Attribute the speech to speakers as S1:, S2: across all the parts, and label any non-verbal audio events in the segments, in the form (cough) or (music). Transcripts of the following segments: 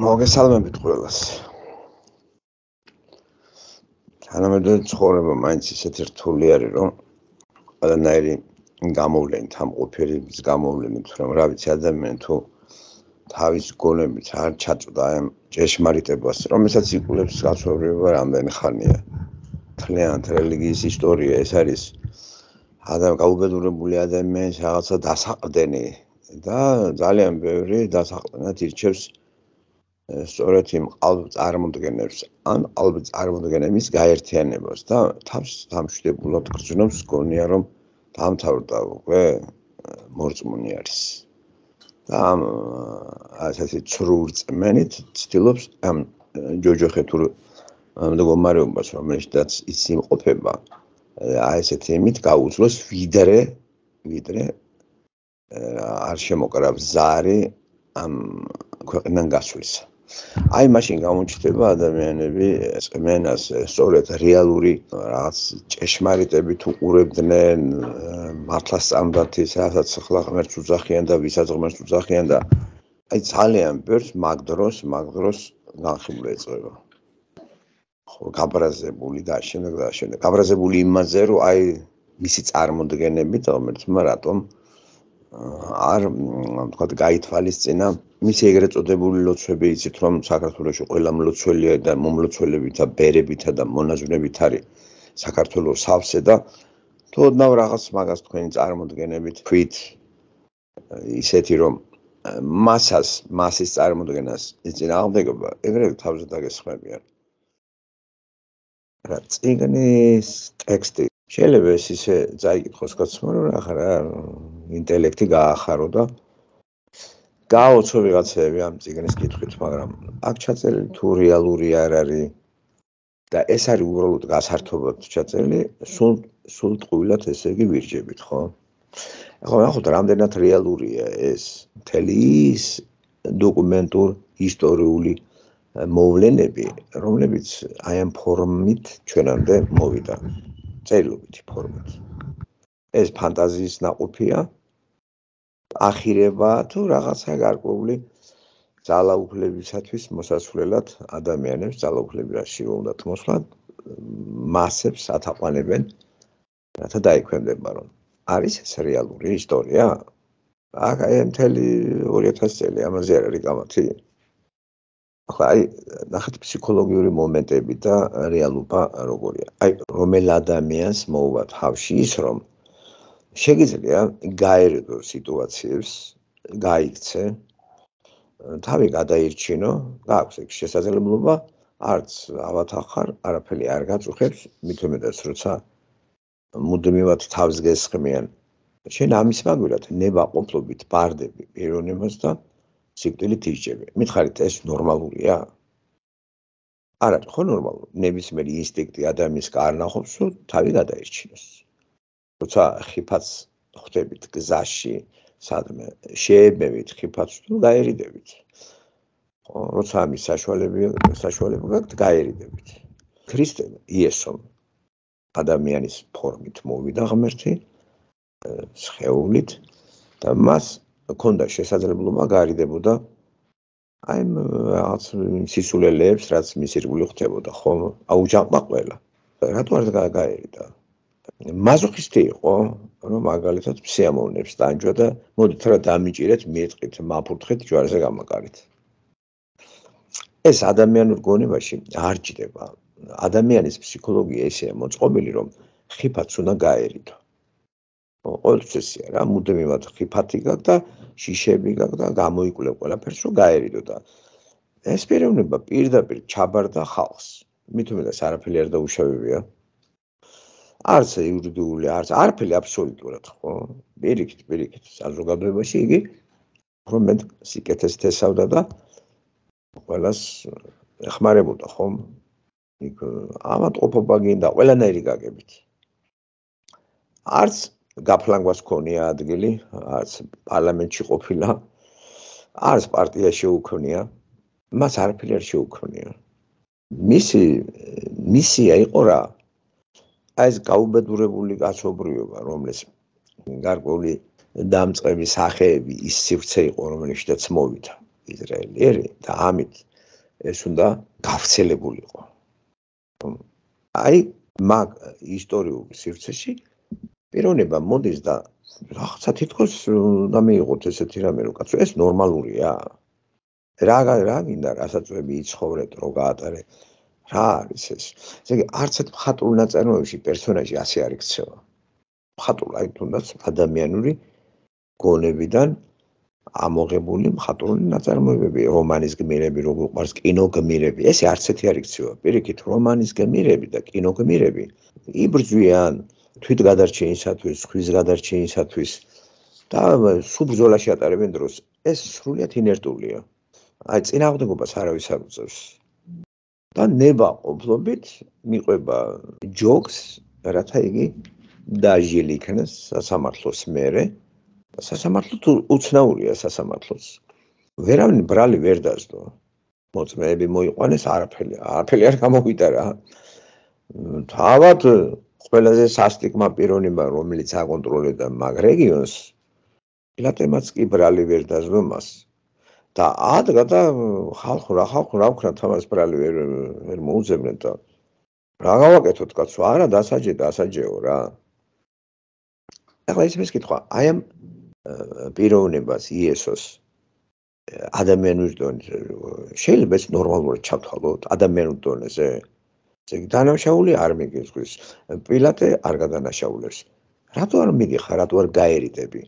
S1: მოგესალმებით ყველას. თანამედროვე ცხოვრება მაინც ისეთი რთული არის, რომ ყველანაირი გამოვლენით, ამ ყოფილის გამოვლენით, რომ რა ვიცი ადამიანი თუ თავის გონებით არ ჩაწვდა ამ ჭეშმარიტებას, რომელსაც იკულებს გასაცხობრება რამდენი ხანია. თლიანად რელიგიის ისტორია ეს არის. ადამიან გაუბედურებული ადამიანი რაღაცა დასაყდენი და ძალიან ბევრი დასაყდენად ირჩევს სწორედ იმ ალბ წარმოდგენებს ან ალბ წარმოდგენების გაერთიანებას და თავს თამშვიდებულად გრძნობს გონია რომ დამთავრდა უკვე მორწმუნე არის და ამ ასეთი ცრურწმენით ცდილობს ამ ჯოჯოხეთურ მდგომარეობას რომელშიც ის იმყოფება აი ესეთი იმით გაუძლოს ვიდრე ვიდრე არ შემოკრავს ზარი ამ ქვეყნიდან გასვლისა აი მაშინ გამოჩნდება ადამიანები წმენას სწორედ რეალური რაღაც ჭეშმარიტებით უყურებდნენ მართლაც სამბათის რასაც ხლა ღმერთს უძახიან და ვისაც ღმერთს უძახიან და აი ძალიან ბერს მაგდროს მაგდროს განხილვა ეწება ხო გაბრაზებული და შემდეგ და შემდეგ გაბრაზებული იმაზე რომ აი მისი წარმოდგენები თომერც მაგრამ რატომ არ თქვა გაითვალისწინა მისი ეგრეთ წოდებული ლოცვები იცით რომ საქართველოსი ყველა მლოცველია და მომლოცველებითა ბერებითა და მონაზვნებით არის საქართველოს სავსე და თუ ოდნავ რაღაც მაგას თქვენი წარმოდგენებით თვით ისეთი რომ მასას მასის წარმოდგენას ეცინა აღმდეგობა ეგრევე თავზე დაგესხმებიან რა წიგნის ტექსტი შეიძლება ეს ისე წაიკითხოს კაცმა რომ ახლა რა ინტელექტი გაახარო და გააოცო ვიღაცები ამ ციგნის კითხვით მაგრამ აქ ჩაწერილი თუ რეალური არ არის და ეს არის უბრალოდ გასართობად ჩაწერილი სულ სულ ყვილად ესე იგი ვირჯებით ხო ახლა ნახოთ რამდენად რეალურია ეს მთელი ის დოკუმენტურ ისტორიული მოვლენები, რომლებიც აი ამ ფორმით ჩვენამდე მოვიდა. წერილობითი ფორმით. ეს ფანტაზიის ნაკუფია. ახირება თუ რაღაცა გარკვეული ძალაუფლებისათვის მოსასვლელად ადამიანებს ძალაუფლები რა შეიძლება უნდა თმოსვლად მასებს ათაყვანებენ რათა დაიქვემდება რომ არის ეს რეალური ისტორია აი მთელი 2000 წელი ამაზე არ არის გამათი აი ნახეთ ფსიქოლოგიური მომენტები და რეალობა როგორია. აი რომელ ადამიანს მოუვა თავში ის რომ შეგიძლია გაერიდო სიტუაციებს, გაიქცე, თავი გადაირჩინო და აქვს ეგ შესაძლებლობა, არც ავათახარ, არაფერი არ გაწუხებს, მithumetas როცა მუდმივად თავს გესხმიან. შენ ამის მაგვრად ნება ყოფლობით ბარდები პიროვნებას და სიკვდილით ისჯები. მითხარით ეს ნორმალურია? არა, ხო ნორმალური. ნებისმიერი ინსტინქტი ადამიანს კარნახობს, რომ თავი გადაერჩინოს. როცა ხიფაც ხვდებით გზაში, სადმე შეებებით ხიფაც თუ გაერიდებით. ხო, როცა ამის საშუალებები საშუალებებით გაერიდებით. ქრისტე იესო ადამიანის ფორმით მოვიდა ღმერთი, სხეულით და მას ქონდა შესაძლებლობა გარიდებოდა აი რაღაც სისულელეებს რაც მის ირგვლივ ხდებოდა ხო აუჯანყა ყველა რატო არ გაერიდა მაზოხისტი იყო რომ მაგალითად ფსიამოვნებს დაანჯა და მოდით რა დამიჭირეთ მეტყით მაფურთხეთ ჯვარზე გამაკარით ეს ადამიანურ გონებაში არჭდება ადამიანის ფსიქოლოგია ისეა მოწყობილი რომ ხიფათს უნდა გაერიდო ყოველთვის ესეა რა მუდმივად ხიფათი გაქვს და შიშები გაქვს და გამოიკვლევ ყველაფერს რომ გაერიდო და ეს პიროვნება პირდაპირ ჩაბარდა ხალხს მithumeda sarapheli არ დაუშავებია არც იურიდიული არც არფელი აბსოლუტურად ხო პირიქით პირიქით საზოგადოებაში იგი რომ მე სიკეთეს თესავდა და ყველას ეხმარებოდა ხომ იქ ამათ ყოფობა გინდა ყველანაირი გაგებით არც გაფლანგვას ქონია ადგილი, არც პარლამენტში ყოფილა, არც პარტიაში უქმნია, მას არაფერი არ შეუქმნია. მისი მისია იყო რა? აი ეს გაუბედურებული კაცობრიობა, რომელიც გარკვეული დამწყები სახეები ის სივრცე იყო, რომელიშიდაც მოვიდა ისრაელი და ამით ეს უნდა გავრცელებულიყო. აი მაგ ისტორიულ სივრცეში პიროვნება მოდის და რაღაცა თითქოს და მეიღოთ ესეთი რამე რო კაცო ეს ნორმალურია რა რა გინდა რასაცები იცხოვრეთ რო გაატარე რა არის ეს ესე იგი არცეთ მხატვრულ ნაწარმოებში პერსონაჟი ასე არ იქცევა მხატვრულ აი თუნდაც ადამიანური გონებიდან ამოღებული მხატვრული ნაწარმოებები, რომანის გმირები, როგორ ყვარს კინო გმირები, ესე არცეთი არ იქცევა. პირიქით, რომანის გმირები და კინო გმირები იბრძვიან თვით გადარჩენისათვის, ხვის გადარჩენისათვის და სუბძოლაში ატარებენ დროს. ეს სრულიად ინერტულია. აი წინააღმდეგობას არავის არ უწევს. და ნება ყოფლობით მიყვება ჯოქს, რათა იგი დაჟილი იქნას სასამართლოს მეરે. და სასამართლო თუ უცნაურია სასამართლოს. ვერავინ ბრალი ვერ დაძდო. მოწმეები მოიყვანეს არაფერი, არაფერი არ გამოვიტარა. თავად ყველაზე სასტიკმა პიროვნება რომელიც აკონტროლებდა მაგ რეგიონს ლატემაც კი ბრალი ვერ დაზრომას და ადგა და ხალხო რა ხალხო რა ვქნა თავას ბრალი ვერ ვერ მოუძებნენ და რა გავაკეთოთ კაცო არა დასაჯე დასაჯეო რა ახლა ეს მის კითხვა აი ამ პიროვნებას იესოს ადამიანურ დონეზე შეიძლება ეს ნორმალურად ჩავთვალოთ ადამიანურ დონეზე ეგ დანაშაული არ მიგიზღვის. პილატე არ გადანაშაულებს. რატო არ მიდიხარ, რატო არ გაერიდები?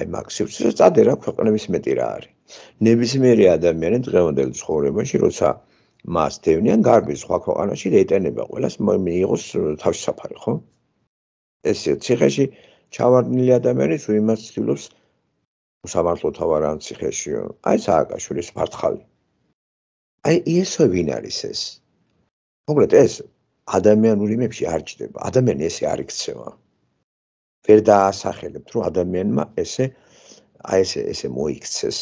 S1: აი მაქსიმს წადე რა ქვეყნების მეტი რა არის. ნებისმიერი ადამიანი დღევანდელ ცხოვრებაში, როცა მას დევნიან გარბი სხვა ქვეყანაში ეტენება ყოველას მიიღოს თავში საფარი, ხო? ეს ციხეში ჩავარდნილი ადამიანის უიმას ცდილობს უსამართლო თავარ ამ ციხეში. აი სააკაშვილის მართხალი. აი ესო ვინ არის ეს? მოკლედ ეს ადამიანური მეფში არ ჭდება ადამიანი ესე არ იქცევა ვერ დაასახელებთ რომ ადამიანმა ესე აი ესე ესე მოიქცეს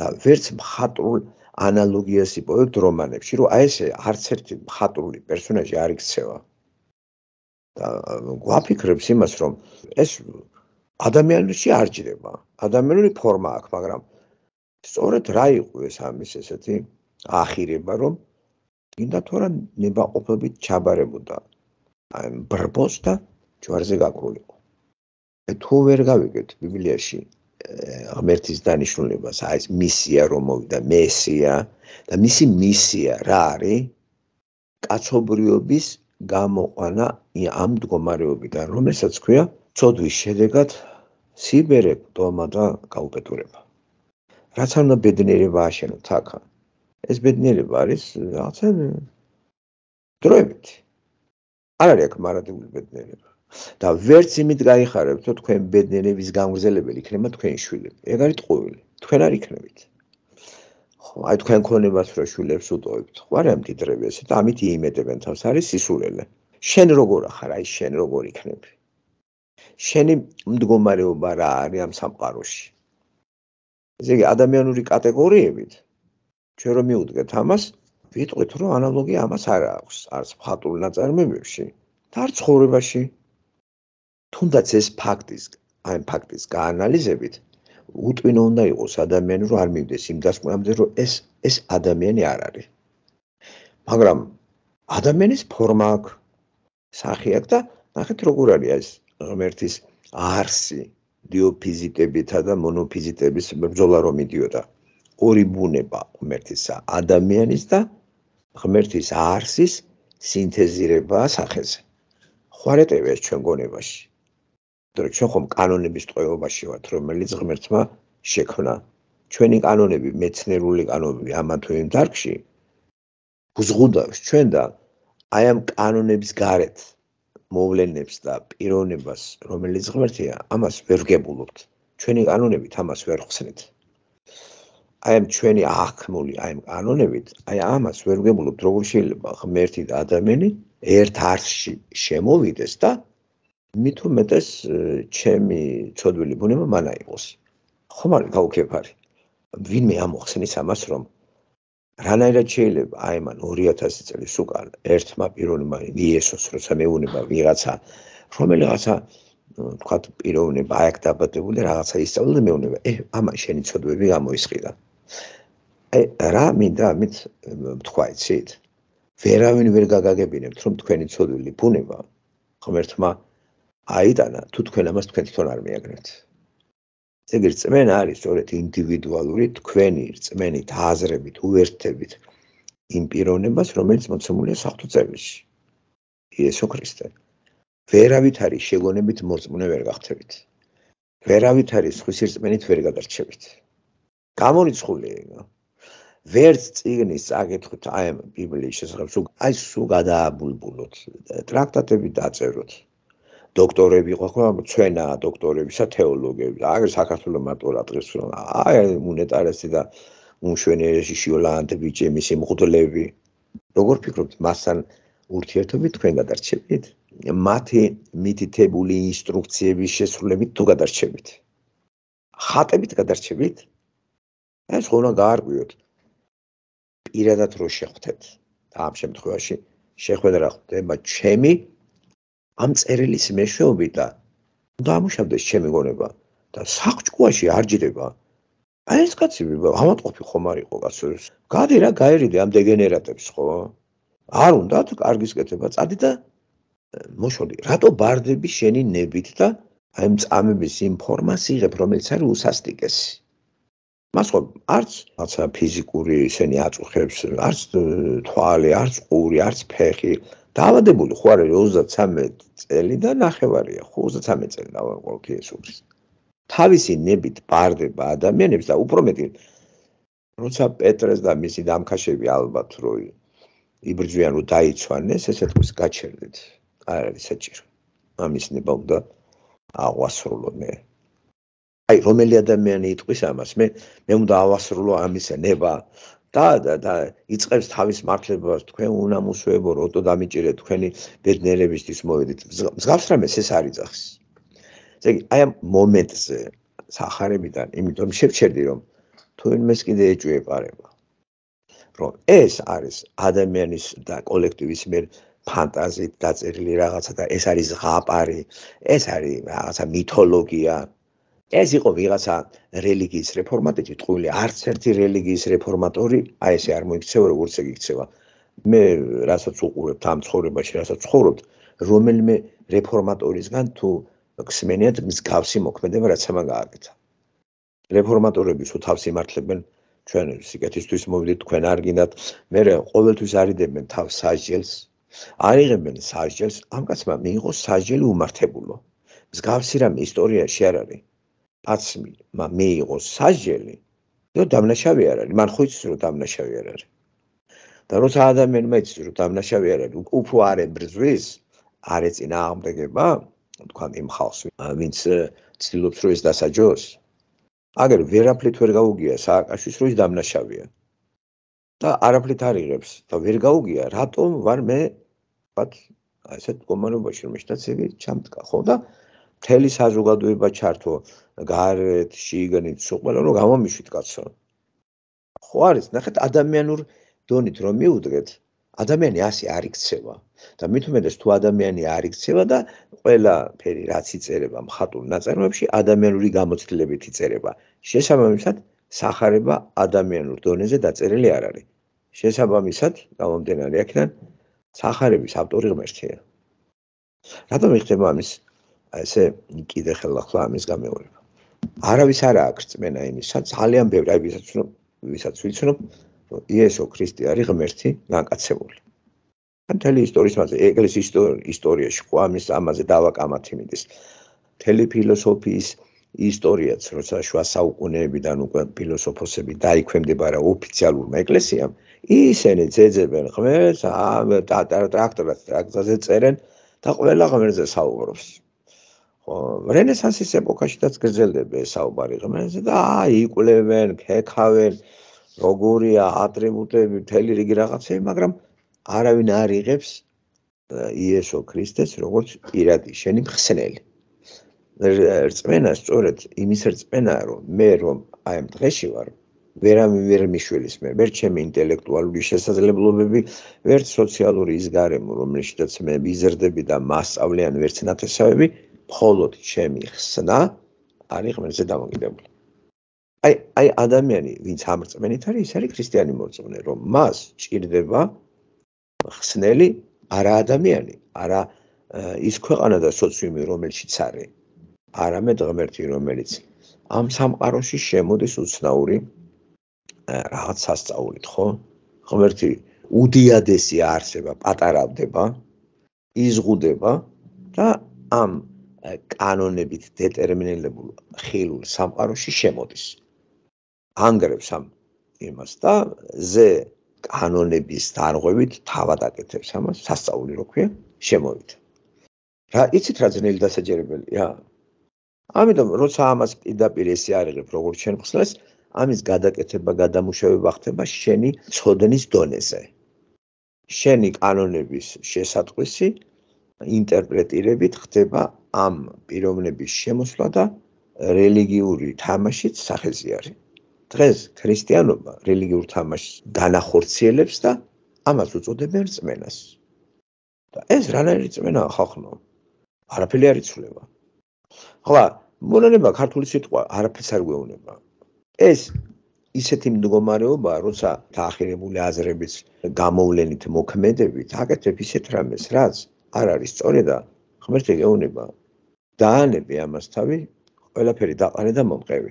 S1: და ვერც მხატრულ ანალოგიას იპოვებთ რომანებში რომ აი ესე არც ერთი მხატრული პერსონაჟი არ იქცევა და გვაფიქრებს იმას რომ ეს ადამიანში არ ჭდება ადამიანური ფორმა აქვს მაგრამ სწორედ რა იყო ეს ამის ესეთი ახირება რომ გინდა თუ რა ნებაყოფლობით ჩაბარებოდა აი ბრბოს და ჯვარზე გაკრულიყო მე თუ ვერ გავიგეთ ბიბლიაში ღმერთის დანიშნულებას აი ეს მისია რომ მოვიდა მესია და მისი მისია რა არის კაცობრიობის გამოყვანა ამ მდგომარეობიდან რომელსაც ქვია ცოდვის შედეგად სიბერე დომა და გაუპეტურება რაც არ უნდა ბედნიერება აღშენოთ აქა ეს ბედნიერება არის რაღაცა დროებით. არ არის აქ მარადული ბედნიერება. და ვერც იმით გაიხარებთ, რომ თქვენ ბედნიერების გამგზელებელი იქნება თქვენი შვილი. ეგ არის ყოველი. თქვენ არ იქნებით. ხო, აი თქვენ ქონებას რო შვილებს უტოვებთ, ხო არა მდიდრები ესე და ამით იმედებენ თავს არის სისულელე. შენ როგორ ხარ, აი შენ როგორ იქნებ? შენი მდგომარეობა რა არის ამ სამყაროში? ესე იგი ადამიანური კატეგორიებით ჩვენ რომ მიუდგეთ ამას ვიტყვით რომ ანალოგი ამას არ აქვს არც ფატულ ნაწარმოებებში და არც ხორებაში თუნდაც ეს ფაქტის აი ფაქტის გაანალიზებით უტვინო უნდა იყოს ადამიანს რომ არ მივდეს იმ დასკვნამდე რომ ეს ეს ადამიანი არ არის მაგრამ ადამიანის ფორმა აქვს სახე აქვს და ნახეთ როგორ არის ეს ღმერთის არსი დიოფიზიტებითა და მონოფიზიტების ბრძოლა რომ იდიოდა ორი ბუნება ღმერთისა ადამიანის და ღმერთის არსის სინთეზირება სახეზე ხვარეტები ეს ჩვენ გონებაში მაგრამ ჩვენ ხომ კანონების წყობაში ვართ რომელიც ღმერთმა შექმნა ჩვენი კანონები მეცნიერული კანონები ამა თუ იმ დარგში გზღუდავს ჩვენ და აი ამ კანონების გარეთ მოვლენებს და პიროვნებას რომელიც ღმერთია ამას ვერ ვგებულობთ ჩვენი კანონებით ამას ვერ ხსნით აი ამ ჩვენი აღქმული აი ამ კანონებით აი ამას ვერ გებულობთ როგორ შეიძლება ღმერთი და ადამიანი ერთ არში შემოვიდეს და მithumetes ჩემი ცოდვილი ბუნება მან აიღოს ხომ არის გაუქებარი ვინმე ამოხსნის ამას რომ რანაირად შეიძლება აი მან 2000 წელს უკან ერთმა პიროვნებმა იესოს როცა მეუნება ვიღაცა რომელიღაცა თქვა პიროვნება აი აქ დაბადებული რაღაცა ისწავლა და მეუნება ე ამან შენი ცოდვები გამოისყიდა აი რა მინდა ამით თქვა იცით? ვერავინ ვერ გაგაგებინებთ რომ თქვენი ცოდვილი ბუნება ღმერთმა აიტანა თუ თქვენ ამას თქვენ თვითონ არ მიაგნებთ. ეგ ერთმენ არის სწორედ ინდივიდუალური თქვენი ერთმენით აზრებით უერთდებით იმ პიროვნებას რომელიც მოცემულია საფთო წერილში. იესო ქრისტე. ვერავით არის შეგონებით მოწმუნე ვერ გახდებით. ვერავით არის სხვის ერთმენით ვერ გადარჩებით. გამორიცხული ვერც წიგნის წაკითხვით აი ბიბლიის შესახებ სულ აი სულ გადააბულბულოთ ტრაქტატები დაწეროთ დოქტორები ყო ხო ჩვენა დოქტორებისა თეოლოგები აი საქართველოს მარტოლატრის რომ აი მუნეტარესი და მუშვენიერეში შიოლანდები ჯემისი მღვდლები როგორ ფიქრობთ მასთან ურთიერთობით თქვენ გადარჩებით მათი მითითებული ინსტრუქციების შესრულებით თუ გადარჩებით ხატებით გადარჩებით ეს ხო უნდა გაარკვიოთ პირადად რო შეხვდეთ და ამ შემთხვევაში შეხვედრა რა ხდება ჩემი ამ წერილის მეშვეობით და დამუშავდეს ჩემი გონება და საფჭკუაში არ ჯდება აი ეს კაცი ამატყოფი ხომ არ იყო კაცო გადი რა გაერიდე ამ დეგენერატებს ხო არ უნდათ კარგი სკეთება წადი და მოშოლი რატო ბარდები შენი ნებით და აი წამების ინფორმაციიღებ რომელიც არის უსასტიკესი მას ხო არც რაცა ფიზიკური ისენი აწუხებს, არც თვალი, არც ყური, არც ფეხი. დაავადებული ხო არის 33 წელი და ნახევარია, ხო 33 წელი დავარ ყოლქი ესურს. თავისი ნებით პარდება ადამიანებს და უფრო მეტი როცა პეტრეს და მისი დამხაშები ალბათ როი იბრძვიან რომ დაიცვანეს, ესეთ ის გაჩერდეთ. არ არის საჭირო. ამის ნება უნდა აღვასრულო მე. აი რომელი ადამიანი იტყვის ამას მე მე უნდა ავასრულო ამის ნება და და და იწევს თავის მართლებას თქვენ უნდა მოსვებო როტო დამიჭირე თქვენი ბედნიერებისთვის მოведით მსგავს რამე ეს არ იწახს ესე იგი აი ამ მომენტზე сахарებიდან იმიტომ შევჩერდი რომ თქვენმეს კიდე ეჭვიეპარება რომ ეს არის ადამიანის და კოლექტივის მიერ ფანტაზიით დაწერილი რაღაცა და ეს არის ზღაპარი ეს არის რაღაცა მითოლოგია ეს იყო ვიღაცა რელიგიის რეფორმატორი, თქვილი არც ერთი რელიგიის რეფორმატორი, აი ესე არ მოიქცევა, როგორც ეგ იქცევა. მე რასაც უყურებ ამ ცხოვრებაში, რასაც ცხოვრობ, რომელიმე რეფორმატორისგან თუ ხსმენიათ მსგავსი მოქმედება რაც ამან გააკეთა. რეფორმატორები თუ თავს იმართლებენ ჩვენ სიკეთისთვის მოვიდეთ თქვენ არგინათ, მე ყოველთვის არიდებენ თავ საჯელს, არიღებენ საჯელს, ამ კაცმა მიიღო საჯელი უმართებულო. მსგავსი რამე ისტორიაში არ არის. პაცმი მე იყო საჯელი და დამნაშავე არ არის მან ხოიც რომ დამნაშავე არ არის და როცა ადამიანმა იცის რომ დამნაშავე არ არის უფრო არებრძვის არეწინა აღმდეგება თქვა იმ ხალხს ვინც ცდილობს რომ ეს დასაჯოს აგერ ვერაფრით ვერ გაუგია სააკაშვის რომ ის დამნაშავეა და არაფრით არ იღებს და ვერ გაუგია რატომ ვარ მე თქვა ასეთ კომანობაში რომ შეიძლება ცივი ჩამდგა ხო და მთელი საზოგადოება ჩართო გარეთ, შიგნით, სულ რომ გამომიშვით კაცო. ხო არის, ნახეთ ადამიანურ დონით რომ მიუდგეთ, ადამიანი ასე არ იქცევა. და მithumedes თუ ადამიანი არ იქცევა და ყველა ფერი რაც იწერება მხატვრულ ნაწარმოებში ადამიანური გამოცდილებით იწერება. შესაბამისად, сахарება ადამიანურ დონეზე დაწერილი არ არის. შესაბამისად, გამომდენარი აქედან сахарების ავტორი ღმერთია. რატომ იქნება ამის ესე კიდე ხელახლა ამის გამეორება. არავის არ აქვს წმენა იმისა, ძალიან ბევრი აი ვისაც ვნო, ვისაც ვიცნო, იესო ქრისტე არის ღმერთი, ნაკაცებული. თელი ისტორიის მასე, ეგლის ისტორიაში ყო ამის ამაზე დავაკამათ იმის. თელი ფილოსოფიის ისტორიაც, როცა შუა საუკუნეებიდან უკვე ფილოსოფოსები დაიქვემდებარა ოფიციალურმა ეკლესიამ, ისინი ძეძებენ ღმერთს, ა ტრაქტორად, ტრაქტორზე წერენ და ყველა ღმერთზე საუბრობს. ხო რენესანსის ეპოქაშიდაც გრძელდება საუბარი რომელზე და აი იკვლევენ ქექავენ როგორია ატრიბუტები მთელი რიგი რაღაცები მაგრამ არავინ არ იღებს იესო ქრისტეს როგორც პირადი შენი მხსნელი რწმენა სწორედ იმის რწმენა რომ მე რომ აი ამ დღეში ვარ ვერამიერ მიშველის მე ვერ ჩემი ინტელექტუალური შესაძლებლობები ვერ სოციალური ის გარემო რომელშიც მე ვიზრდები და მასწავლიან ვერც ნათესავები მხოლოდ ჩემი ხსნა არის ღმერთზე დამოკიდებული. აი აი ადამიანი, ვინც ამრწმენით არის, ის არის ქრისტიანი მოწმენე, რომ მას ჭირდება ხსნელი არა ადამიანი, არა ის ქვეყანა და სოციუმი, რომელშიც არის, არამედ ღმერთი, რომელიც ამ სამყაროში შემოდის უცნაური რაღაც სასწაულით, ხო? ღმერთი უდიადესი არსება, პატარავდება, იზღუდება და ამ კანონებით დეტერმინირებულ ხილულ სამყაროში შემოდის. ანგრევს ამ იმას და ზე კანონების დარღვევით თავადაკეთებს ამას, სასწაული როქვია, შემოვით. რა იცით რა ძნელი დასაჯერებელია? ამიტომ როცა ამას პირდაპირ ესე არიღებ როგორც შენ ხსნას, ამის გადაკეთება, გადამუშავება ხდება შენი წოდნის დონეზე. შენი კანონების შესატყვისი ინტერპრეტირებით ხდება ამ პიროვნების შემოსვლა და რელიგიური თამაშიც სახეზე არის. დღეს ქრისტიანობა რელიგიურ თამაშს განახორციელებს და ამას უწოდებენ წმენას. და ეს რანაირი წმენაა ხალხო? არაფერი არ იცვლება. ხლა მონანება ქართული სიტყვა არაფერს არ გვეუბნება. ეს ისეთი მდგომარეობაა, როცა დაახერებული აზრების გამოვლენით მოქმედებით, აკეთებ ისეთ რამეს, რაც არ არის სწორი და ღმერთი გეუბნება, დაანები ამას თავი, ყველაფერი დაყარე და მომყევი.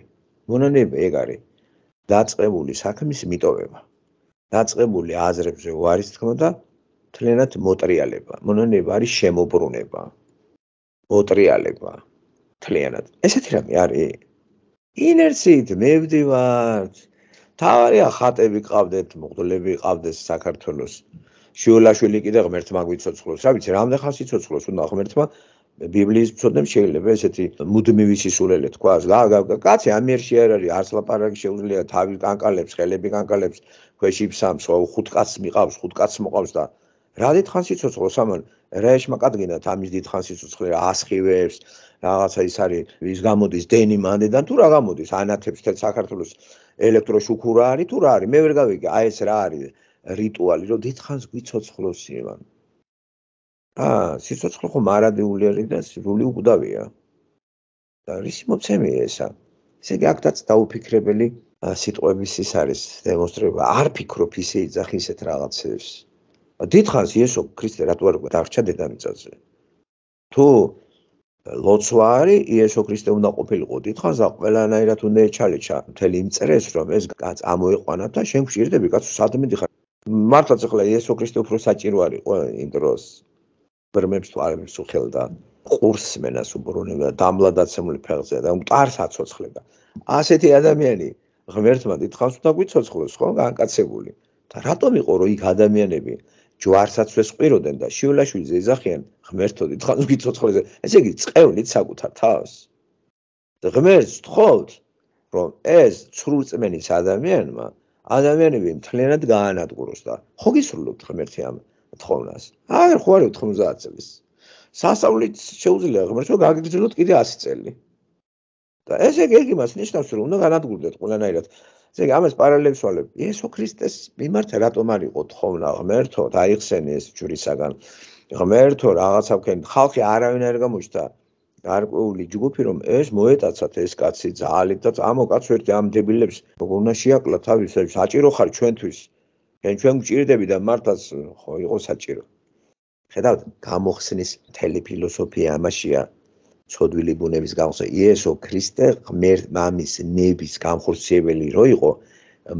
S1: მონანები ეგ არის. დაწቀვული საქმის მიტოვება. დაწቀვული აზრებზე ვარის თქმა და თლიანად მოტრიალება. მონანები არის შემოbrunება. მოტრიალება თლიანად. ესეთი რამე არის. ინერციით მევდივართ. თავარია ხატები ყავდეთ, მოგდლები ყავდეთ საქართველოს. შიოლაშვილი კიდე ღმერთმა გვიცოცხლოს. რა ვიცი, რამდენ ხანს იცოცხლოს უნდა ღმერთმა, ბიბლიის მცოდნემ შეიძლება ესეთი მუდმივი სისულელე თქვას კაცი ამერში არ არის არც ლაპარაკი შეუძლია თავი კანკალებს ხელები კანკალებს ქვეში ფსამს ხო ხუთ კაცს მიყავს ხუთ კაცს მოყავს და რა დიდხანს იცოცხლოს ამან რა ეშმაკადგინათ ამის დიდხანს იცოცხლე ასხივებს რაღაცა ის არის ის გამოდის დენი მანდედან თუ რა გამოდის ანათებს თელ საქართველოს ელექტროშუქურა არის თუ რა არის მე ვერ გავიგე აი ეს რა არის რიტუალი რომ დიდხანს გიცოცხლოს ივანო აა სიცოცხლე ხომ არადეული არის და სრული უკვდავია და რისი მოცემია ესა ესე იგი აქ და დაუფიქრებელი სიტყვების ის არის დემონ スト რება არ ფიქრობ ისე იძახ ისეთ რაღაცებს დიდხანს იესო ქრისტე რატო არ დარჩა დედამიწაზე თუ ლოცვა არის იესო ქრისტე უნდა ყოფილიყო დიდხანს და ყველანაირად უნდა ეჩალიჩა მთელი იმ წრეს რომ ეს კაც ამოეყვანა და შენ გშირდები კაცო სადმე დიხარ მართლაც ახლა იესო ქრისტე უფრო საჭირო არის ყო იმ დროს ბრმებს თუ არ მისუხელ და ყურს მენას უბრუნებდა დამლადაცმული ფეხზე და მყარს აცოცხლებდა. ასეთი ადამიანი ღმერთმა დიდხანს უნდა გვიცოცხლოს ხო განკაცებული. და რატომ იყო რომ იქ ადამიანები ჯვარსაცვეს ყიროდნენ და შიულაშვილი ზეზახიან ღმერთო დიდხანს გიცოცხლეს. ესე იგი წყევლით საკუთარ თავს. და ღმერთს თხოვთ რომ ეს ცრურწმენის ადამიანმა ადამიანები მთლიანად გაანადგუროს და ხო გისურვებთ ღმერთი ამ თხოვნას. აი, ხო არის 90 წელს. სასავლით შეუძლია ღმერთო გაგიგრძელოთ კიდე 100 წელი. და ესე იგი, იმას ნიშნავს, რომ უნდა განადგურდეთ ყველანაირად. ესე იგი, ამას პარალელს ვალებ. იესო ქრისტეს მიმართ რატომ არ იყო თხოვნა ღმერთო, დაიხსენე ეს ჯვრისაგან. ღმერთო, რაღაცა ვქენ, ხალხი არავინარ გამოჩნდა. გარკვეული ჯგუფი რომ ეს მოეტაცათ ეს კაცი ძალით და ამო კაცო ერთი ამ დებილებს გონაშია კლა თავის საჭირო ხარ ჩვენთვის ჩვენ ჩვენ გვჭირდება და მართლაც ხო იყო საჭირო ხედავთ გამოხსნის მთელი ფილოსოფია ამაშია ცოდვილი ბუნების გამოხსნა იესო ქრისტე ღმერთ მამის ნების გამხორციებელი რო იყო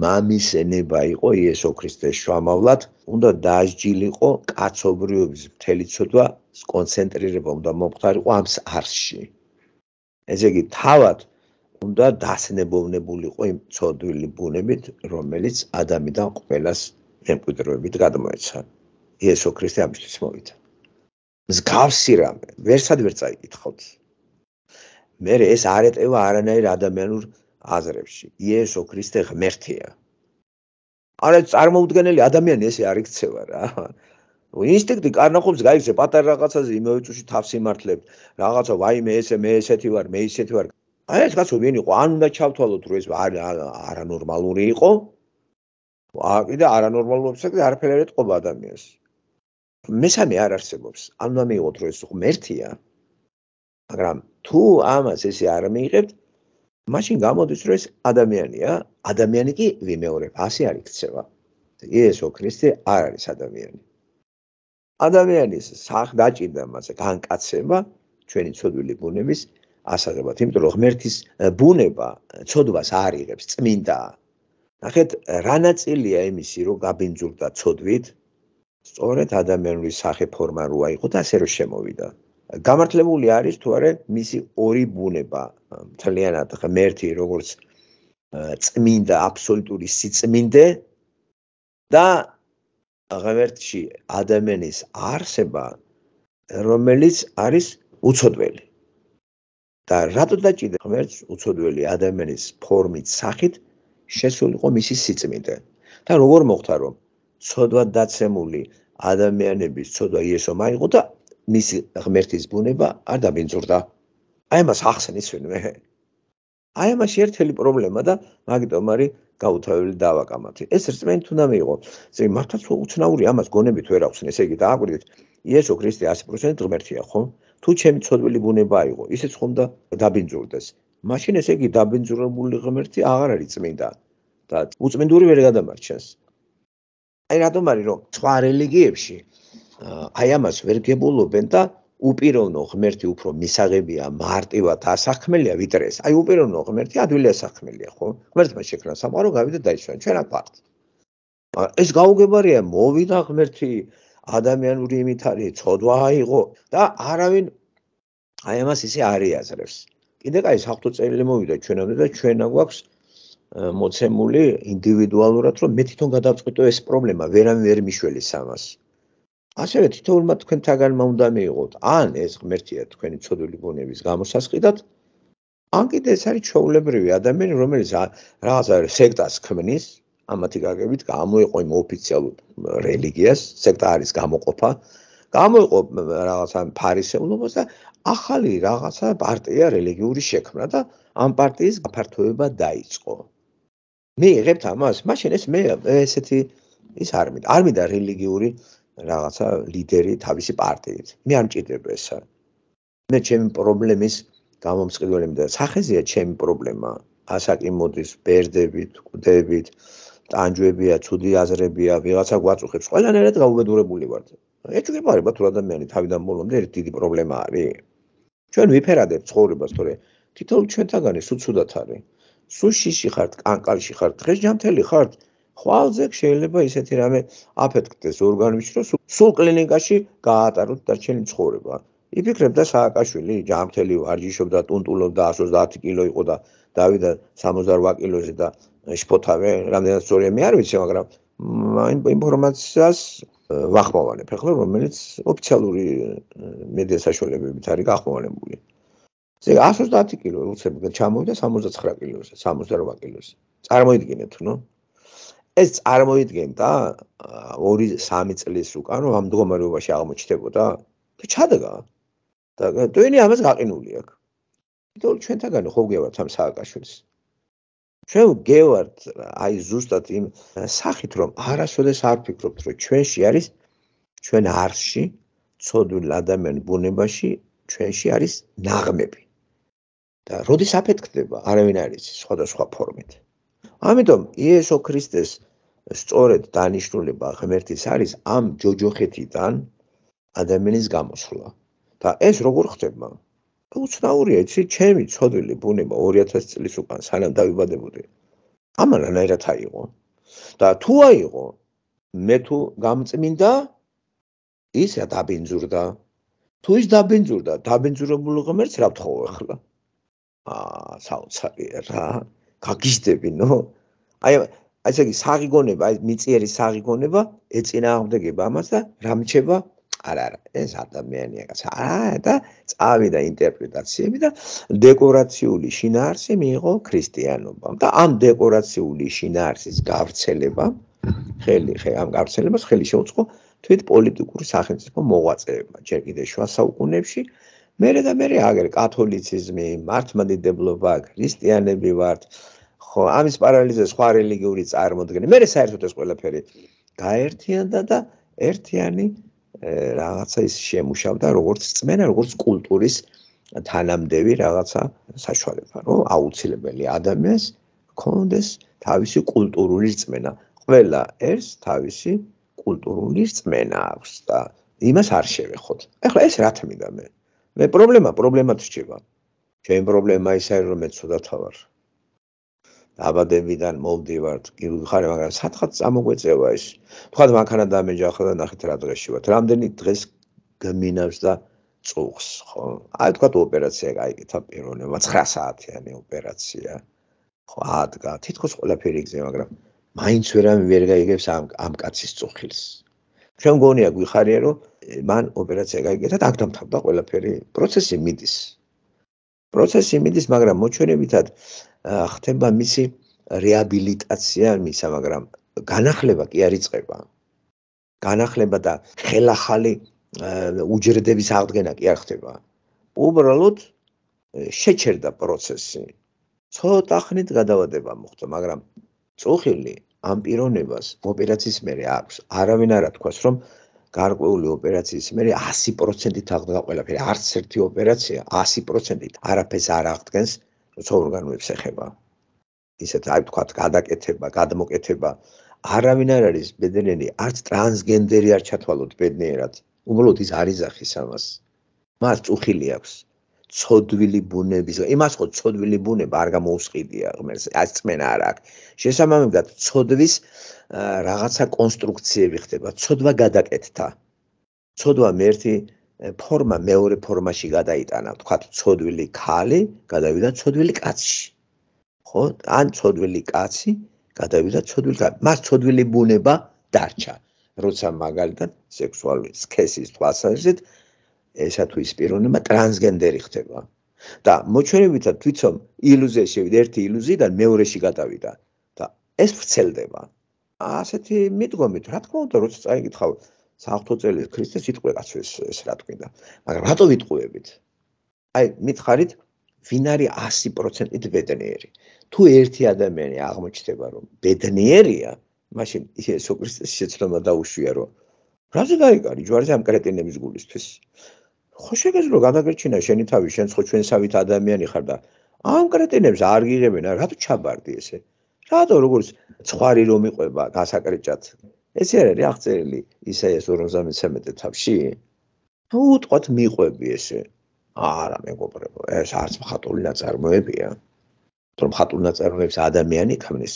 S1: მამის ნება იყო იესო ქრისტეს შვამავლად უნდა დაასჯილიყო კაცობრიობის მთელი ცოდვა კონცენტრირება უნდა მომხდარიყო ამ არსში ესე იგი თავად უნდა დასნებოვნებულიყო იმ ცოდვილი ბუნებით, რომელიც ადამიანთან ყოველას ემკვიდრებით გადმოეცა. იესო ქრისტე ამისთვის მოვიდა. მსგავსი რამე, ვერსად ვერ წაიკითხოთ. მე ეს არ ეტევა არანაირ ადამიანურ აზრებში. იესო ქრისტე ღმერთია. არა წარმოუდგენელი ადამიანი ესე არ იქცევა რა. ინსტინქტი კარნახობს გაიქცე პატარ რაღაცაზე იმავე წუთში თავს იმართლებ. რაღაცა ვაიმე ესე მე ესეთი ვარ, მე ისეთი ვარ. აი ეს კაცო მიენიყო ან უნდა ჩავთვალოთ რომ ეს არანორმალური იყო აი და არანორმალურობსა კიდე არაფერი არ ეტყობა ადამიანს მესამე არ არსებობს ან უნდა მიიღოთ რომ ეს უ მერთია მაგრამ თუ ამას ესე არ მიიღებთ მაშინ გამოდის რომ ეს ადამიანია ადამიანი კი ვიმეორებ ასე არ იქცევა იესო ქრისტე არ არის ადამიანი ადამიანის სახ დაჭირდა მასე განკაცება ჩვენი ცოდვილი ბუნების ასაღებად, იმიტომ რომ ღმერთის ბუნება ცოდვას არ იღებს, წმინდა. ნახეთ, რა ნაწილია იმისი, რომ გაბინძურდა ცოდვით? სწორედ ადამიანური სახე ფორმა როა იყო და ასე რომ შემოვიდა. გამართლებული არის თუ არა მისი ორი ბუნება, მთლიანად ღმერთი როგორც წმინდა აბსოლუტური სიწმინდე და ღმერთში ადამიანის არსება რომელიც არის უცოდველი. და რატო დაჭიდა ღმერთს უცოდველი ადამიანის ფორმით სახით შესულიყო მისი სიწმინდე და როგორ მოხდა რომ ცოდვა დაცემული ადამიანების ცოდვა იესო მაიღო და მისი ღმერთის ბუნება არ დაბინძურდა აი ამას ახსენის ვინმე აი ამაში ერთელი პრობლემა და მაგიტომ არის გაუთავებელი დავაკამათი ეს რწმენით უნდა მიიღო ზოგი მართაც უცნაური ამას გონებით ვერ ახსენ ესე იგი დააკვირდით იესო ქრისტე 100% ღმერთია ხო? თუ ჩემი ცოდვილი ბუნება იყო, ისეც ხომ და დაბინძურდეს. მაშინ ესე იგი დაბინძურებული ღმერთი აღარ არის წმინდა და უწმინდური ვერ გადამარჩენს. აი რატომ არის რომ სხვა რელიგიებში აი ამას ვერ გებულობენ და უპირავნო ღმერთი უფრო მისაღებია მარტივად ასახმელია ვიდრე ეს. აი უპირავნო ღმერთი ადვილი ასახმელია, ხო? ღმერთმა შექმნა სამყარო, გავიდა და დაიშვა. ჩვენ აკვართ. ეს გაუგებარია, მოვიდა ღმერთი, აა ადამიანური იმით არის წოდვა აიღო და არავინ აი ამას ისე არიაზრებს კიდე კაი საფთოწელი მოვიდა ჩვენამდე და ჩვენა გვაქვს მოცემული ინდივიდუალურად რომ მე თვითონ გადავწყვიტო ეს პრობლემა ვერან ვერ მიშველი სამას ასევე თითოეულმა თქვენთაგანმა უნდა მიიღოთ ან ეს ღმერთია თქვენი ცოდვილი გონების გამოსასყიდად ან კიდე ეს არის ჩაულებრივი ადამიანი რომელიც რაღაც არის სექტას ქმნის ამათი გაგებით გამოიყვიმ ოფიციალურ რელიგიას, სექტა არის გამოყოფა. გამოიყო რაღაცა ფარისეულობას და ახალი რაღაცა პარტია რელიგიური შექმნა და ამ პარტიის გაფართოება დაიწყო. მე იღებთ ამას, მაშინ ეს მე ესეთი ის არ მინდა, არ მინდა რელიგიური რაღაცა ლიდერი თავისი პარტიით. მე არ მჭირდება ესა. მე ჩემი პრობლემის გამომწყვდელი მე და სახეზია ჩემი პრობლემა. ასაკი მოდის ბერდებით, კუდებით, ტანჯვებია, ცუდი აზრებია, ვიღაცა გვაწუხებს. ყველანაირად გაუბედურებული ვართ. ეჭვება თუ ადამიანი თავიდან ბოლომდე ერთი დიდი პრობლემა არის. ჩვენ ვიფერადებთ ცხოვრებას, თორე თითოეულ ჩვენთაგანი სუცუდათ არის. სულ შიში ხართ, კანკალში ხართ, დღეს ჯამთელი ხართ. ხვალზე შეიძლება ისეთი რამე აფეთქდეს ორგანიზმში, რომ სულ კლინიკაში გაატაროთ დარჩენილი ცხოვრება. იფიქრებ და სააკაშვილი ჯამთელი ვარჯიშობდა, ტუნტულობდა 130 კილო იყო და დავიდა 68 კილოზე და შფოთავე, რამდენად სწორია მე არ ვიცი, მაგრამ ინფორმაციას ვახმოვანებ ახლა, რომელიც ოფიციალური მედია საშუალებებით არის გახმოვანებული. ესე 130 კილო რუსები ჩამოვიდა 69 კილოზე, 68 კილოზე. წარმოიდგინეთ, ნუ. ეს წარმოიდგენდა 2-3 წლის უკან ამ მდგომარეობაში აღმოჩნდებოდა და ჩადგა. და ტვენი ამას გაყინული აქ. იტო ჩვენთანგანო ხო გევარ სამ სააკაშვილს, ჩვენ გევარდ აი ზუსტად იმ э, სახით რომ არასოდეს არ ფიქრობთ რომ ჩვენში არის ჩვენ არში ცოდვილ ადამიან ბუნებაში ჩვენში არის ნაღმები და როდის აფეთქდება არავინ არის სხვადასხვა ფორმით ამიტომ იესო ქრისტეს სწორედ დანიშნულება ღმერთის არის ამ ჯოჯოხეთიდან ადამიანის გამოსვლა და ეს როგორ ხდება უცნაურია იცი ჩემი ცოდვილი ბუნება 2000 წლის უკან სანამ დავიბადებოდი ამან რანაირად აიღო და თუ აიღო მე თუ გამწმინდა ის დაბენზურდა თუ ის დაბენზურდა დაბენზურებული ღმერთს რა თქო ახლა აა საოცარია რა გაგიჟდებინო აი ესე იგი საღიგონება აი მიწიერი საღიგონება ეწინააღმდეგება ამას და რამჩება არა არა ეს ადამიანია კაცო არა და წავიდა ინტერპრეტაციები და დეკორაციული შინაარსი მიიღო ქრისტიანობამ და ამ დეკორაციული შინაარსის გავრცელება ხელი ხე ამ გავრცელებას ხელი შეუწყო თვით პოლიტიკური სახელმწიფო მოღვაწეებმა ჯერ კიდე შუა საუკუნეებში მერე და მერე აგერ კათოლიციზმი მართმადიდებლობა ქრისტიანები ვართ ხო ამის პარალელზე სხვა რელიგიური წარმოდგენები მერე საერთოდ ეს ყველაფერი გაერთიანდა და ერთიანი რაღაცა ის შემუშავდა როგორც წმენა, როგორც კულტურის თანამდები რაღაცა საშუალება, რომ აუცილებელი ადამიანს კონდეს თავისი კულტურული წმენა. ყველა ერთს თავისი კულტურული წმენა აქვს და იმას არ შევეხოთ. ახლა ეს რა თქმა უნდა მე. მე პრობლემა, პრობლემად რჩება. ჩემი პრობლემაა ისე რომ მე ცოტა თავარ. დაბადებიდან მოვდივართ გიხარ მაგრამ სათხად წამოგვეწევა ეს თქვა მანქანა დამეჯა ახლა და ნახეთ რა დღეში ვართ რამდენი დღეს გმინავს და წუხს ხო აი თქვა ოპერაცია გაიკეთა პიროვნება 9 საათიანი ოპერაცია ხო ადგა თითქოს ყველაფერი იგზე მაგრამ მაინც ვერავინ ვერ გაიგებს ამ ამ კაცის წუხილს ჩვენ გონია გვიხარია რომ მან ოპერაცია გაიკეთა და აქ დამთავრდა ყველაფერი პროცესი მიდის პროცესი მიდის, მაგრამ მოჩვენებითად ხდება მისი რეაბილიტაცია, მისა, მაგრამ განახლება კი არ იწყება. განახლება და ხელახალი უჯრედების აღდგენა კი არ ხდება. უბრალოდ შეჩერდა პროცესი. ცოტა ხნით გადავადება მოხდა, მაგრამ წუხილი ამ პიროვნებას ოპერაციის მერე აქვს. არავინ არ თქოს, რომ გარკვეული ოპერაციის მერე 100%-ით აღდგა ყველაფერი. არც ერთი ოპერაცია 100%-ით არაფერს არ აღდგენს, როცა ორგანოებს ეხება. ისეთ აი თქვა გადაკეთება, გადმოკეთება. არავინ არ არის ბედნიერი, არც ტრანსგენდერი არ ჩათვალოთ ბედნიერად. უბრალოდ ის არის ახის ამას. მას წუხილი აქვს. ცოდვილი ბუნების იმას ხო ცოდვილი ბუნება არ გამოუსყიდია ღმერთს ას წმენა არ აქვს შესაბამისად ცოდვის რაღაცა კონსტრუქციები ხდება ცოდვა გადაკეთდა ცოდვა მერტი ფორმა მეორე ფორმაში გადაიტანა თქვა ცოდვილი ხალი გადავიდა ცოდვილი კაცი ხო ან ცოდვილი კაცი გადავიდა ცოდვილი მას ცოდვილი ბუნება დარჩა როცა მაგალითად სექსუალური სქესის თვალსაზრისით ესა თუ ის პიროვნება ტრანსგენდერი ხდება. და მოჩვენებითად თვითონ ილუზია შევიდა ერთი ილუზიიდან მეორეში გადავიდა და ეს ვრცელდება. ასეთი მიდგომით, რა თქმა უნდა, როცა წაიკითხავ საღთო წელის ქრისტეს სიტყვაცვის ეს რა თქვიდა, მაგრამ რატო ვიტყუებით? აი, მითხარით ვინ არის 100%-ით ბედნიერი? თუ ერთი ადამიანი აღმოჩნდება, რომ ბედნიერია, მაშინ ისე სოკრისტეს შეცდომა დაუშვია, რომ რაზე გაიგარი ჯვარზე ამ კრეტინების გულისთვის? ხო შეგეძლო გადაგერჩინა შენი თავი შენ ხო ჩვენსავით ადამიანი ხარ და ამ კრეტინებს არ გიღებენ რატო ჩაბარდი ესე რატო როგორც ცხარი რომ იყება გასაკრეჭად ესე არის რა აღწერილი ისაიას 53 თავში უტყოდ მიყვები ესე არა მეგობრებო ეს არც მხატული ნაწარმოებია რომ მხატული ნაწარმოებს ადამიანი ქმნის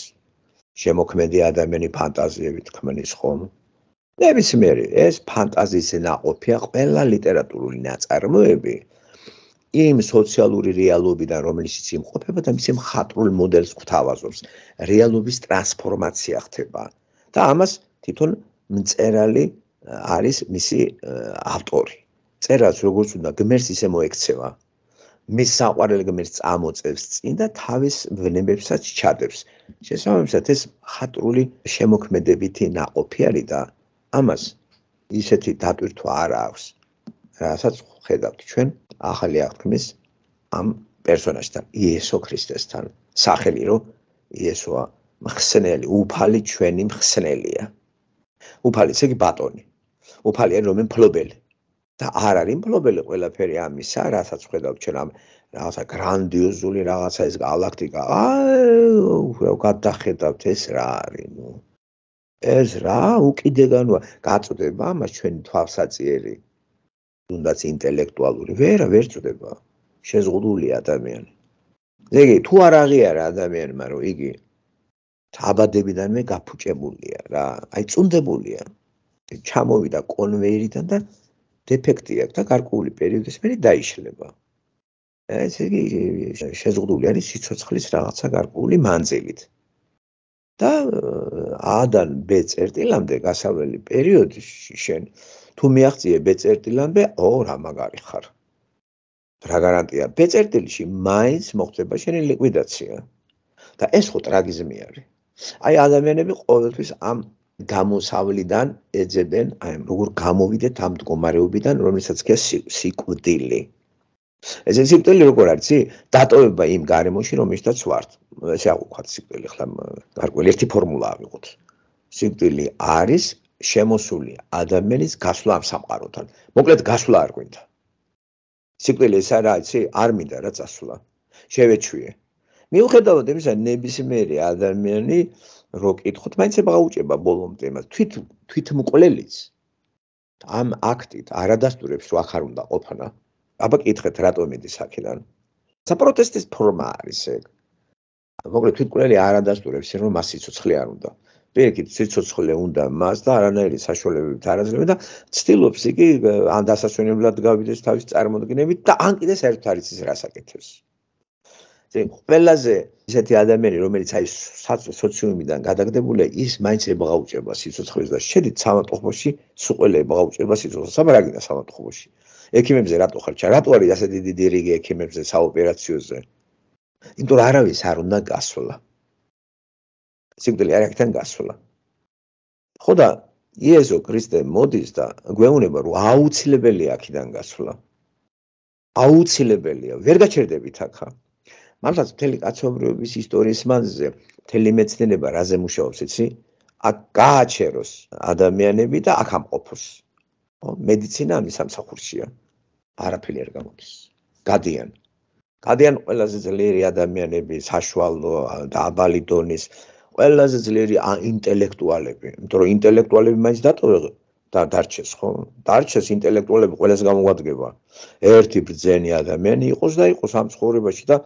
S1: შემოქმედი ადამიანი ფანტაზიებით ქმნის ხომ ნებისმიერი ეს ფანტაზიზე ناყოფია ყველა ლიტერატურული ნაწარმოები იმ სოციალური რეალობიდან რომელიც იმყოფება და მის მხატვრულ მოდელს გვთავაზობს რეალობის ტრანსფორმაცია ხდება და ამას თვითონ მწერალი არის მისი ავტორი წერას როგორც უნდა გმერს ისე მოექცევა მის საყვარელ გმერს წამოწევს წინ და თავის ვნებებსაც ჩადებს შესაბამისად ეს ხატრული შემოქმედებითი ناყოფი არის და ამას ისეთი დატვირთვა არ აქვს, რასაც ხედავთ ჩვენ ახალი აღთქმის ამ პერსონაჟთან, იესო ქრისტესთან, სახელი რომ იესოა მხსნელი, უფალი ჩვენი მხსნელია. უფალი ესე იგი ბატონი. უფალი არის რომელ ფლობელი. და არ არის ფლობელი ყველაფერი ამისა, რასაც ხედავთ ჩვენ ამ რაღაცა გრანდიოზული რაღაცა ეს galaktika. აა, რა გადახედავთ ეს რა არის, ნუ. ეს რა უკიდეგანოა გაწდება მას ჩვენი თვალსაწიერი თუნდაც ინტელექტუალური ვერ ვერ წდება შეზღუდული ადამიანი ეგ თუ არ აღიარა ადამიანმა რომ იგი თაბადებიდანვე გაფუჭებულია რა აი წუნდებულია ჩამოვიდა კონვეირიდან და დეფექტი აქვს და გარკვეული პერიოდის მერე დაიშლება ეს იგი შეზღუდული არის სიცოცხლის რაღაცა გარკვეული მანძილით და ადან ბ წერტილამდე გასავლელი პერიოდში შენ თუ მიაღწიე ბ წერტილამდე ო რა მაგარი ხარ რა გარანტია ბ წერტილში მაინც მოხდება შენი ლიკვიდაცია და ეს ხო ტრაგიზმი არის აი ადამიანები ყოველთვის ამ გამოსავლიდან ეძებენ აი როგორ გამოვიდეთ ამ მდგომარეობიდან რომელსაც ქეს სიკვდილი ესე სიმწელი როგორ არის ცი დატოვება იმ გარემოში რომისთვისაც ვართ ესე აუყვათ სიმწელი ხლა გარკვეული ერთი ფორმულა აღიღოთ სიმწელი არის შემოსული ადამიანის გასვლა ამ სამყაროდან მოკლედ გასვლა არ გვინდა სიმწელი ეს არ არის ცი არ მინდა რა გასვლა შევეჩვიე მიუხედავად იმისა ნებისმიერი ადამიანი რო კითხოთ მაინც ეს გაუჭება ბოლომდე მას თვით თვითმკვლელიც ამ აქტით არადასტურებს რა ხარ უნდა ყოფნა აბა კითხეთ რატომ იმედი საქიდან საპროტესტის ფორმა არის ეგ მოკლედ თვითკვლელი არ ადასტურებს რომ მას სიცოცხლე არ უნდა პირიქით სიცოცხლე უნდა მას და არანაირი საშუალებებით არაძლევა და ცდილობს იგი ან დასასვენებლად გავიდეს თავის წარმოდგენებით და ან კიდე საერთოდ არის ის რასაკეთებს ზე ყველაზე ესეთი ადამიანი რომელიც აი სოციუმიდან გადაგდებული ის მაინც ებაღაუჭება სიცოცხლეს და შედით სამათყოფოში სულ ყველა ებაღაუჭება სიცოცხლეს ამ რაგინა სამათყოფოში ექიმებზე რატო ხარ ჩა რატო არის ასე დიდი რიგი ექიმებზე საოპერაციოზე იმიტომ რომ არავის არ უნდა გასვლა სიკვდილი არ აქვს თან გასვლა ხო და იესო ქრისტე მოდის და გვეუბნება რომ აუცილებელია აქიდან გასვლა აუცილებელია ვერ გაჩერდებით აქა მართლაც მთელი კაცობრიობის ისტორიის მანძილზე მთელი მეცნიერება რაზე მუშაობს იცი აქ გააჩეროს ადამიანები და აქ ამყოფოს მედიცინა ამის სამსახურშია. არაფერი არ გამოდის. გადიან. გადიან ყველაზე ძლიერი ადამიანები, საშვალო და აბალი დონის ყველაზე ძლიერი ინტელექტუალები, იმიტომ რომ ინტელექტუალები მაინც დატოვე და დარჩეს ხო? დარჩეს ინტელექტუალები ყველას გამოგვადგება. ერთი ბრძენი ადამიანი იყოს და იყოს ამ ცხოვრებაში და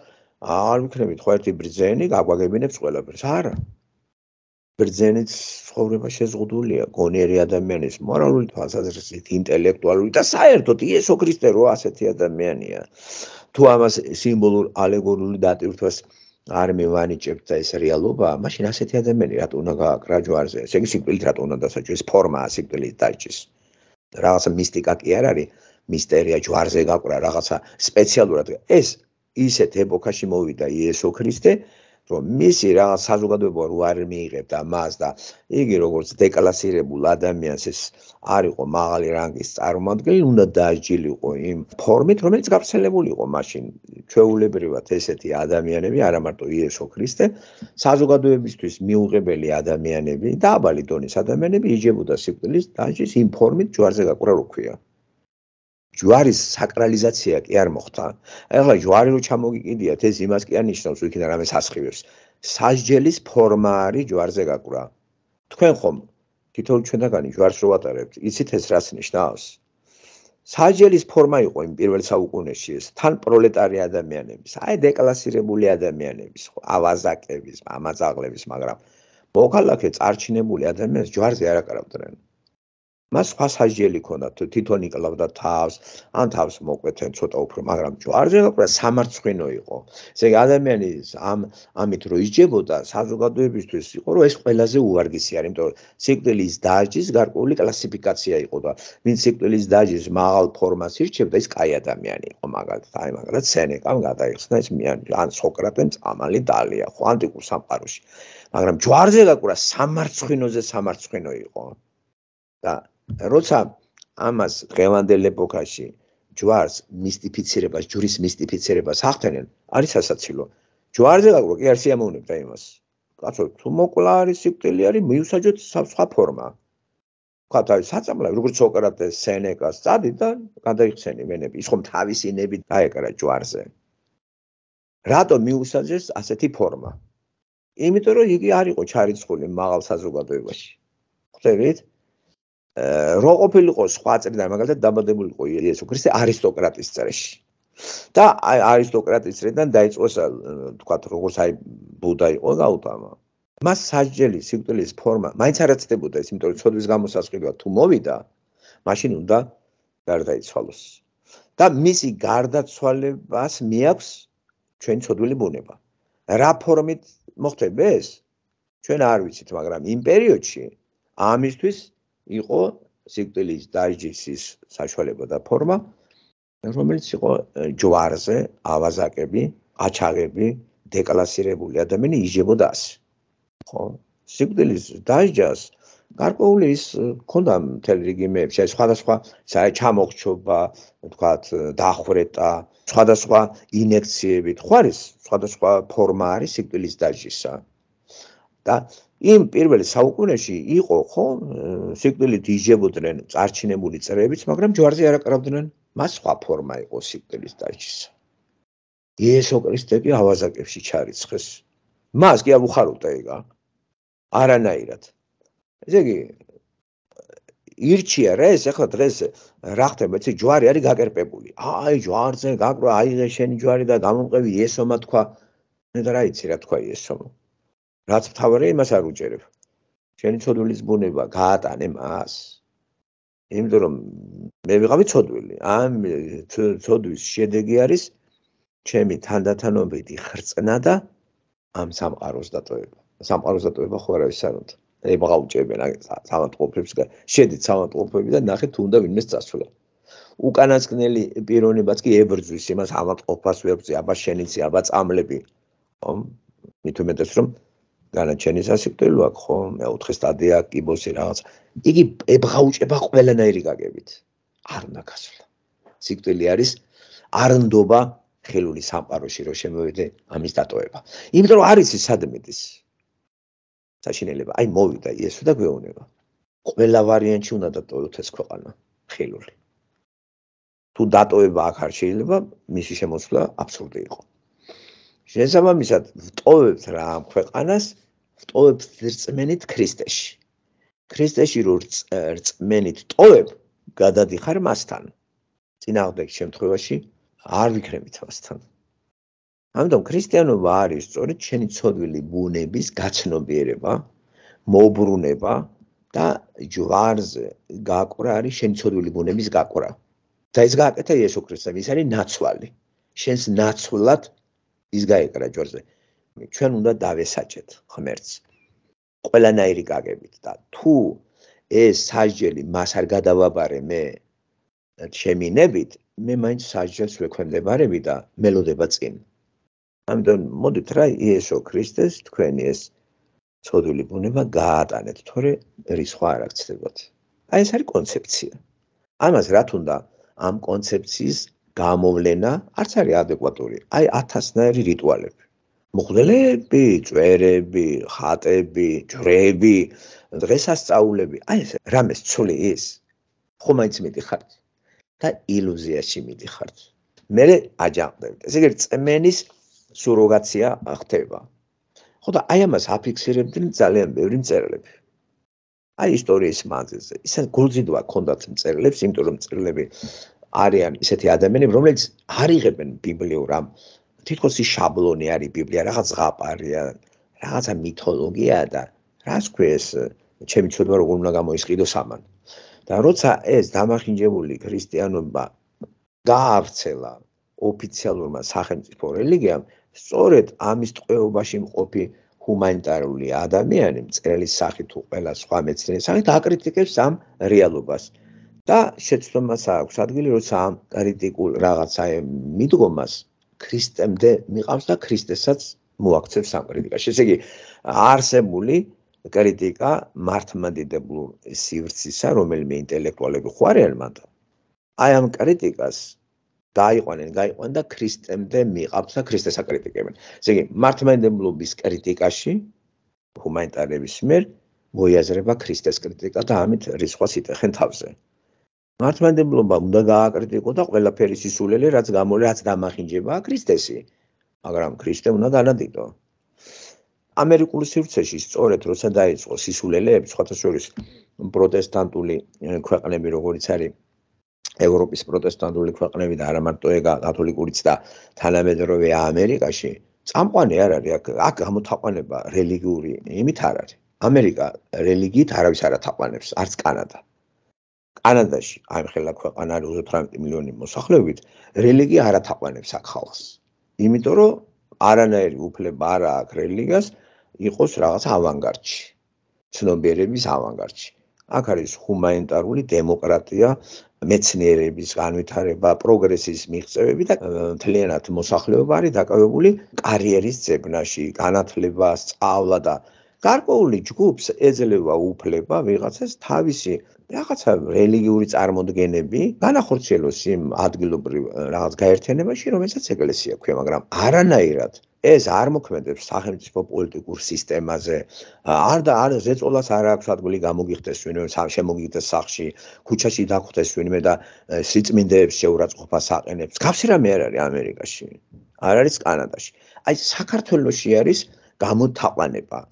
S1: არ ვიქნებით ხო ერთი ბრძენი გაგვაგებინებს ყველაფერს. არა. ბრძენით ცხოვრება შეზღუდულია გონიერი ადამიანის მორალური თვალსაზრისით, ინტელექტუალური და საერთოდ იესო ქრისტე რო ასეთი ადამიანია. თუ ამას სიმბოლურ ალეგორიული დატვირთვას არ მევანიჭებთ და ეს რეალობაა, მაშინ ასეთი ადამიანი რატო უნდა გააკრა ჯვარზე? ესე იგი სიკვდილით რატო უნდა დასაჯო? ეს ფორმაა სიკვდილით დაჭის. რაღაცა მისტიკა კი არ არის, მისტერია ჯვარზე გაკვრა, რაღაცა სპეციალურად ეს ისეთ ეპოქაში მოვიდა იესო ქრისტე, რომ მისი რაღაც საზოგადოება რო არ მიიღებდა მას და იგი როგორც დეკლასირებულ ადამიანს ის არ იყო მაღალი რანგის წარმომადგენელი, უნდა დააჯილიყო იმ ფორმით, რომელიც გავრცელებულიყო მაშინ ჩვეულებრივად ესეთი ადამიანები, არა მარტო იესო ქრისტე, საზოგადოებისთვის მიუღებელი ადამიანები და აბალი დონის ადამიანები იჯებოდა სიკვდილის დასჯის იმ ფორმით ჯვარზე გაკვრა როქვია. ჯვარის საკრალიზაცია კი არ მოხდა. ახლა ჯვარი რო ჩამოგიკიდიათ, ეს იმას კი არ ნიშნავს, იქიდან რამე სასხივებს. სასჯელის ფორმა არის ჯვარზე გაკვრა. თქვენ ხომ თვითონ ჩვენაგანი ჯვარს რო ვატარებთ, იცით ეს რას ნიშნავს? სასჯელის ფორმა იყო იმ პირველ საუკუნეში ეს თან პროლეტარი ადამიანების, აი დეკლასირებული ადამიანების, ხო, ავაზაკების, ამაზაღლების, მაგრამ მოქალაქე წარჩინებული ადამიანს ჯვარზე არ აკრავდნენ. მას ფასაჟიელი ქონდა თვითონ იკლავდა თავს ან თავს მოკვეთენ ცოტა უფრო მაგრამ ჯო არ ზეკრა სამარცხინო იყო ესე იგი ადამიანის ამ ამით რო ისჯებოდა საზოგადოებისთვის იყო რომ ეს ყველაზე უარგისი არის იმიტომ რომ სიკვდილის დაჟის გარკვეული კლასიფიკაცია იყო და ვინ სიკვდილის დაჟის მაღალ ფორმას ირჩევდა ეს კაი ადამიანი იყო მაგალითად აი მაგალითად სენეკამ გადაიხსნა ეს ან სოკრატემ წამალი დალია ხო ანტიკურ სამყაროში მაგრამ ჯვარზე დაკვრა სამარცხინოზე სამარცხინო იყო და როცა ამას დღევანდელ ეპოქაში ჯვარს მისტიფიცირებას, ჯურის მისტიფიცირებას ახდენენ, არის ასაცილო. ჯვარზე დაკრო კი არ შეამოვნებ და იმას. კაცო, თუ მოკლა არის სიკვდილი არის, მიუსაჯოთ სხვა ფორმა. ვქვათ, აი, საწამლა, როგორც სოკრატეს სენეკას წადი და გადაიხსენი მენები, ის ხომ თავისი ნები დაეკრა ჯვარზე. რატო მიუსაჯეს ასეთი ფორმა? იმიტომ რომ იგი არ იყო ჩარიცხული მაღალ საზოგადოებაში. ხვდებით? რო ყოფილიყო სხვა წრიდან მაგალითად დაბადებულიყო იესო ქრისტე არისტოკრატის წრეში და აი არისტოკრატის წრიდან დაიწყო თქვათ როგორც აი ბუდა იყო გაუტამა მას საჯელი სიკვდილის ფორმა მაინც არაცდებოდა ეს იმიტომ რომ ცოდვის გამოსასყიდვა თუ მოვიდა მაშინ უნდა გარდაიცვალოს და მისი გარდაცვალებას მეაქვს ჩვენ ცოდვილი ბუნება რა ფორმით მოხდება ეს ჩვენ არ ვიცით მაგრამ იმ პერიოდში ამისთვის იყო სიკვდილის დაჟინსის საშუალება და ფორმა რომელიც იყო ჯვარზე ავაზაკები, აჩაღები, დეკლასირებული ადამიანი იჯებოდა ას. ხო? სიკვდილის დაჟინს გარკვეული ის ქონდა მთელ რიგი მეებს, აი სხვადასხვა საერთ ჩამოხჩობა, ვთქვათ, დახვრეტა, სხვადასხვა ინექციები, თქვა ის სხვადასხვა ფორმა არის სიკვდილის დაჟისა. და იმ პირველ საუკუნეში იყო ხო სიკვდილით იჯებოდნენ წარჩინებული წრეებიც, მაგრამ ჯვარზე არ აკრავდნენ. მას სხვა ფორმა იყო სიკვდილის დაჭისა. იესო ქრისტე კი ავაზაკებში ჩარიცხეს. მას კი არ უხარუტა ეგა. არანაირად. ესე იგი ირჩია რა ეს ახლა დღეს რა ხდება ეს ჯვარი არის გაკერპებული. აი ჯვარზე გაკრო აიღე შენი ჯვარი და გამომყევი იესომა თქვა. მე და რა იცი რა თქვა იესომა. რაც მთავარია იმას არ უჯერებ. შენი ცოდვილის ბუნება გაატანე მას. იმიტომ რომ მე ვიღავი ცოდვილი. ამ ცოდვის შედეგი არის ჩემი თანდათანობითი ხრწნა და ამ სამყაროს დატოვება. სამყაროს დატოვება ხო არ არის საერთოდ? ე ბაუჭებიან სამათყოფებს შედით სამათყოფები და ნახეთ თუ უნდა ვინმეს წასულა უკანასკნელი პიროვნებაც კი ებრძვის იმას ამათყოფას ვერ ვწი აბა შენიცი აბა წამლები ხომ მით უმეტეს რომ განაჩენის ასიკტელო აქვს ხო მეოთხე სტადია კიბოსი რაღაც იგი ებღაუჭება ყველანაირი გაგებით არ უნდა გასვლა სიკტელი არის არნდობა ხელული სამყაროში რომ შემოვიდე ამის დატოება იმიტომ რომ არის სადმედის საშინელება აი მოვიდა იესო და გვეუბნება ყველა ვარიანტი უნდა დატოვოთ ეს ქვეყანა ხელული თუ დატოება აქ არ შეიძლება მისი შემოსვლა აბსურდი იყო შესაბამისად ვტოვებთ რა ამ ქვეყანას ვტოვებთ ძრწმენით ქრისტეში ქრისტეში რო ძრწმენით ვტოვებ გადადიხარ მასთან წინააღმდეგ შემთხვევაში არ ვიქრებით მასთან ამიტომ ქრისტიანობა არის სწორედ შენი ცოდვილი ბუნების გაცნობიერება მოუბრუნება და ჯვარზე გაკვრა არის შენი ცოდვილი ბუნების გაკვრა და ეს გააკეთა იესო ქრისტემ ის არის ნაცვალი შენს ნაცვლად ის გაეკრა ჯორზე ჩვენ უნდა დავესაჭეთ ღმერთს ყველანაირი გაგებით და თუ ეს საჯელი მას არ გადავაბარე მე ჩემი ნებით მე მაინც საჯელს ვექვემდებარები და მელოდება წინ ამიტომ მოდით რა იესო ქრისტეს თქვენი ეს ცოდვილი ბუნება გაატანეთ თორე რისხვა არ აქცდებათ აი ეს არის კონცეფცია ამას რა თუნდა ამ კონცეფციის გამოვლენა არც არის ადეკვატური. აი 1000-ნაირი რიტუალები. მღვდელები, წვერები, ხატები, ჯვრები, დღესასწაულები. აი ეს რამეს ცული ის. ხომ აიც მიდიხარ და ილუზიაში მიდიხარ. მე აჯანყდები. ეს იგი წმენის სუროგაცია ხდება. ხო და აი ამას აფიქსირებდნენ ძალიან ბევრი მწერლები. აი ისტორიის მანძილზე. ისე გულძიდვა ქონდათ მწერლებს, იმიტომ რომ მწერლები არიან ისეთი ადამიანები, რომლებიც არ იღებენ ბიბლიურ რამ. თითქოს ის შაბლონი არის ბიბლია, რაღაც ზღაპარია, რაღაცა მითოლოგია და რას ქვეს, ჩემი ცოდვა როგორ უნდა გამოიყიდოს ამან. და როცა ეს დამახინჯებული ქრისტიანობა გაავრცელა ოფიციალურმა სახელმწიფო რელიგიამ, სწორედ ამის წვეობაში მყოფი ჰუმანიტარული ადამიანები, წერილის სახით თუ ყველა სხვა მეცნიერის სახით აკრიტიკებს ამ რეალობას. და შეცდომას აქვს ადგილი როცა ამ კრიტიკულ რაღაცა მიდგომას ქრისტემდე მიყავს და ქრისტესაც მოაქცევს ამ კრიტიკას. ესე იგი არსებული კრიტიკა მართმადიდებლურ სივრცისა, რომელიმე ინტელექტუალები ხوارიან მათ. აი ამ კრიტიკას დაიყვანენ, გაიყვანენ და ქრისტემდე მიყავს და ქრისტეს აკრიტიკებენ. ესე იგი მართმადიდებლობის კრიტიკაში ჰუმანიტარების მიერ მოიაზრება ქრისტეს კრიტიკა და ამით რისხვას იტეხენ თავზე. მართმადებლობა უნდა გააკრიტიკო და ყველაფერი სისულელე რაც გამოლე რაც დამახინჯება ქრისტესი მაგრამ ქრისტე უნდა განადიდო ამერიკული სივრცეში სწორედ როცა დაიწყო სისულელეები სხვათა შორის პროტესტანტული ქვეყნები როგორიც არის ევროპის პროტესტანტული ქვეყნები და არა მარტო ეგა კათოლიკურიც და თანამედროვე ამერიკაში წამყვანი არ არის აქ აქ გამოთაყვანება რელიგიური იმით არ არის ამერიკა რელიგიით არავის არ ათაყვანებს არც კანადა კანადაში ამ ხელა ქვეყანა 12 მილიონი მოსახლეობით რელიგია არ ათაყვანებს აქ ხალხს. იმიტომ რომ არანაირი უფლება არ აქვს რელიგიას იყოს რაღაც ავანგარდში. ცნობიერების ავანგარდში. აქ არის ჰუმანიტარული დემოკრატია, მეცნიერების განვითარება, პროგრესის მიღწევები და მთლიანად მოსახლეობა არის დაკავებული კარიერის ძებნაში, განათლება, სწავლა და გარკვეული ჯგუფს ეძლევა უფლება ვიღაცას თავისი რაღაცა რელიგიური წარმოდგენები განახორციელოს იმ ადგილობრივ რაღაც გაერთიანებაში, რომელსაც ეკლესია ქვია, მაგრამ არანაირად ეს არ მოქმედებს სახელმწიფო პოლიტიკურ სისტემაზე. არ და არ ზეწოლას არ აქვს ადგილი გამოგიხდეს ვინმე, შემოგიხდეს სახლში, ქუჩაში დაგხვდეს ვინმე და სიწმინდეებს შეურაცხყოფას აყენებს. გავსი რამე არ არის ამერიკაში. არ არის კანადაში. აი საქართველოსი არის გამოთაყვანება.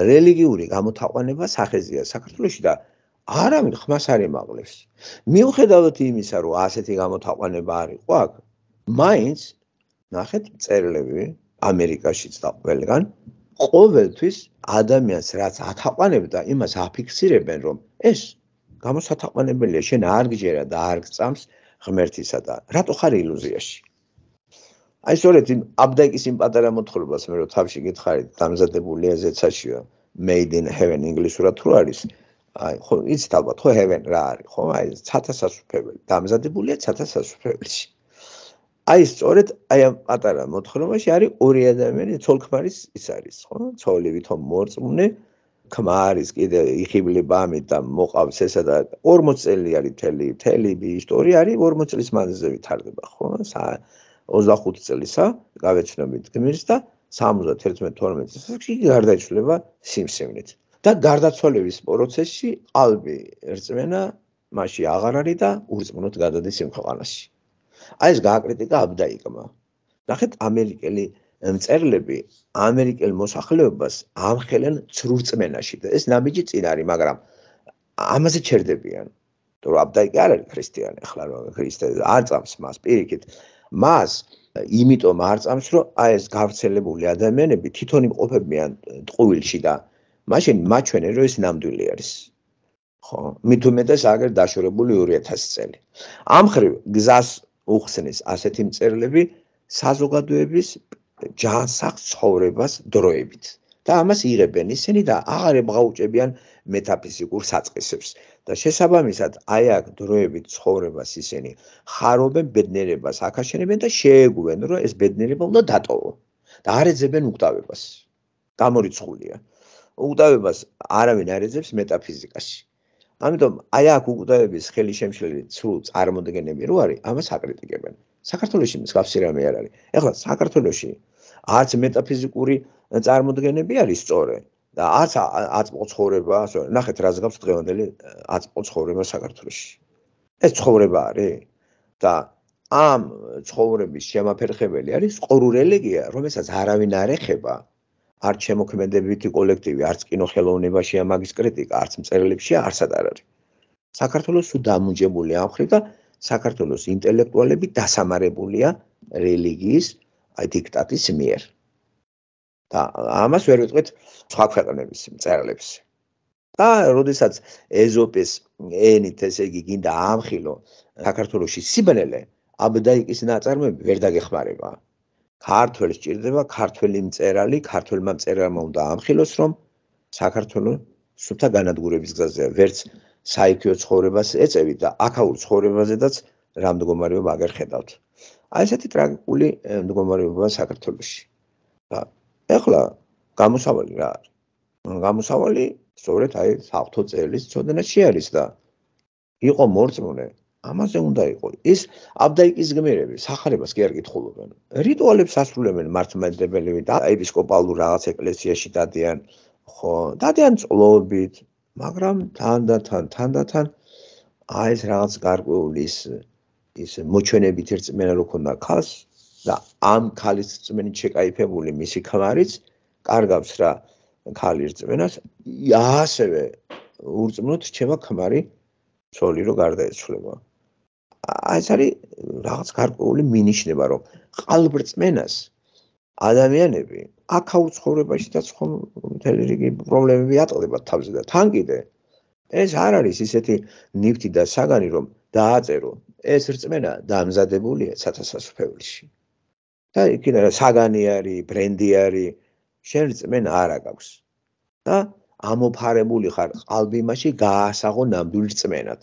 S1: რელიგიური გამოთაყვანება სახეზია საქართველოსში და არამედ ხმას არ ემაღლებს. მიუხედავად იმისა, რომ ასეთი გამოთაყვანება არ იყო აქ, მაინც ნახეთ წერლები ამერიკაშიც და ყველგან ყოველთვის ადამიანს რაც ათაყვანებდა, იმას აფიქსირებენ, რომ ეს გამოსათაყვანებელია, შენ არ გჯერა და არ გწამს ღმერთისა და რატო ხარ ილუზიაში? აი სწორედ იმ აბდაკის იმ პატარა მოთხრობას მე რო თავში გითხარით დამზადებულია ზეცაშია made in heaven ინგლისურად თუ არის აი ხო იცით ალბათ ხო heaven რა არის ხო აი ცათასასუფეველი დამზადებულია ცათასასუფეველში აი სწორედ აი ამ პატარა მოთხრობაში არის ორი ადამიანი ცოლქმარის ის არის ხო ცოლი ვითომ მოწმუნე ქმა არის კიდე იხიბლება ამით და მოყავს ესა და 40 წელი არის თელი თელიბი ისტორია არის 40 წლის მანძილზე ვითარდება ხო სა 25 წელისა გავეცნობით გმირს და 71-12 წელსში გარდაიცვლება სიმსივნით და გარდაცვლების პროცესში ალბი ერწმენა მასში აღარ არის და ურწმუნოდ გადადის იმ ქვეყანაში აი ეს გააკრიტიკა აბდაიკმა ნახეთ ამერიკელი მწერლები ამერიკელ მოსახლეობას ამხელენ ცრურწმენაში და ეს ნაბიჯი წინ არის მაგრამ ამაზე ჩერდებიან რომ აბდაიკი არ არის ქრისტიანი ახლა რომ ქრისტე არ წამს მას პირიქით მას იმიტომ არ წამს რომ აი ეს გავრცელებული ადამიანები თვითონ იმყოფებიან ტყუილში და მაშინ მაჩვენენ რომ ეს ნამდვილი არის ხო მithumetes აგერ დაშორებული 2000 წელი ამხრივ გზას უხსნის ასეთი მწერლები საზოგადოების ჯანსაღ ცხოვრებას დროებით და ამას იღებენ ისინი და აღარ ებღაუჭებიან მეტაფიზიკურ საწყისებს. და შესაბამისად აი აქ დროებით ცხოვრებას ისინი ხარობენ ბედნიერებას აკაშენებენ და შეეგუენ რომ ეს ბედნიერება უნდა დატოვო და არ ეძებენ უკდავებას გამორიცხულია უკდავებას არავინ არ ეძებს მეტაფიზიკაში ამიტომ აი აქ უკდავების ხელი შემშლელი ცრუ წარმოდგენები რო არის ამას აკრიტიკებენ საქართველოსში მსგავსი რამე არ არის ეხლა საქართველოსში არც მეტაფიზიკური წარმოდგენები არის სწორე და არც აწმყო ცხოვრება, ნახეთ რა ზღავს დღევანდელი აწმყო ცხოვრება საქართველოში. ეს ცხოვრება არის და ამ ცხოვრების შემაფერხებელი არის ყორურელეგია, რომელსაც არავინ არ ეხება. არც შემოქმედებითი კოლექტივი, არც კინოხელოვნებაში ამაგის კრიტიკა, არც მწერლებში, არც ატარარი. საქართველოს სუ დამუნჯებული ამხრივ და საქართველოს ინტელექტუალები დასამარებულია რელიგიის აი დიქტატის მიერ. და ამას ვერ ვიტყვით სხვა ქვეყნების მწერლებს. და როდესაც ეზოპეს ენით ესე იგი გინდა ამხილო საქართველოსი სიბნელე, აბდაიკის ნაწარმები ვერ დაგეხმარება. ქართველს ჭირდება ქართველი მწერალი, ქართველმა მწერალმა უნდა ამხილოს, რომ საქართველოს სუფთა განადგურების გზაზეა, ვერც საიქიო ცხოვრებას ეწევით და აკაურ ცხოვრებაზედაც რამდგომარეობა აღერ ხედავთ. აი ესეთი ტრაგიკული მდგომარეობაა საქართველოსში. და ეხლა გამოსავალი რა არის? გამოსავალი სწორედ აი საფთო წელის ცოდნაში არის და იყო მორწმუნე. ამაზე უნდა იყოს. ის აბდაიკის გმირები სახარებას კი არ კითხულობენ. რიტუალებს ასრულებენ მართლმადიდებლები და ეპისკოპალურ რაღაც ეკლესიაში დადიან. ხო, დადიან წლობით, მაგრამ თანდათან, თანდათან აი ეს რაღაც გარკვეული ის ის მოჩვენებით ერთმანეთს როქონდა ხალხს და ამ ქალის წმენით შეკაიფებული მისი ქმარიც კარგავს რა ქალის წმენას ასევე ურწმუნოდ რჩება ქმარი ცოლი რო გარდაეცვლება აი ეს არის რაღაც გარკვეული მინიშნება რომ ყალბრ წმენას ადამიანები აქაურ ცხოვრებაში და სხვა მთელი რიგი პრობლემები ატოლებათ თავზე და თან კიდე ეს არ არის ისეთი ნიფტი და საგანი რომ დააწერო ეს რწმენა დამზადებულია სათასასფეულში და იქიდა რა საგანი არის, ბრენდი არის, შენ წმენ არა გაქვს. და ამოფარებული ხარ ყალბი მასში გაასაღო ნამდვილ წმენად.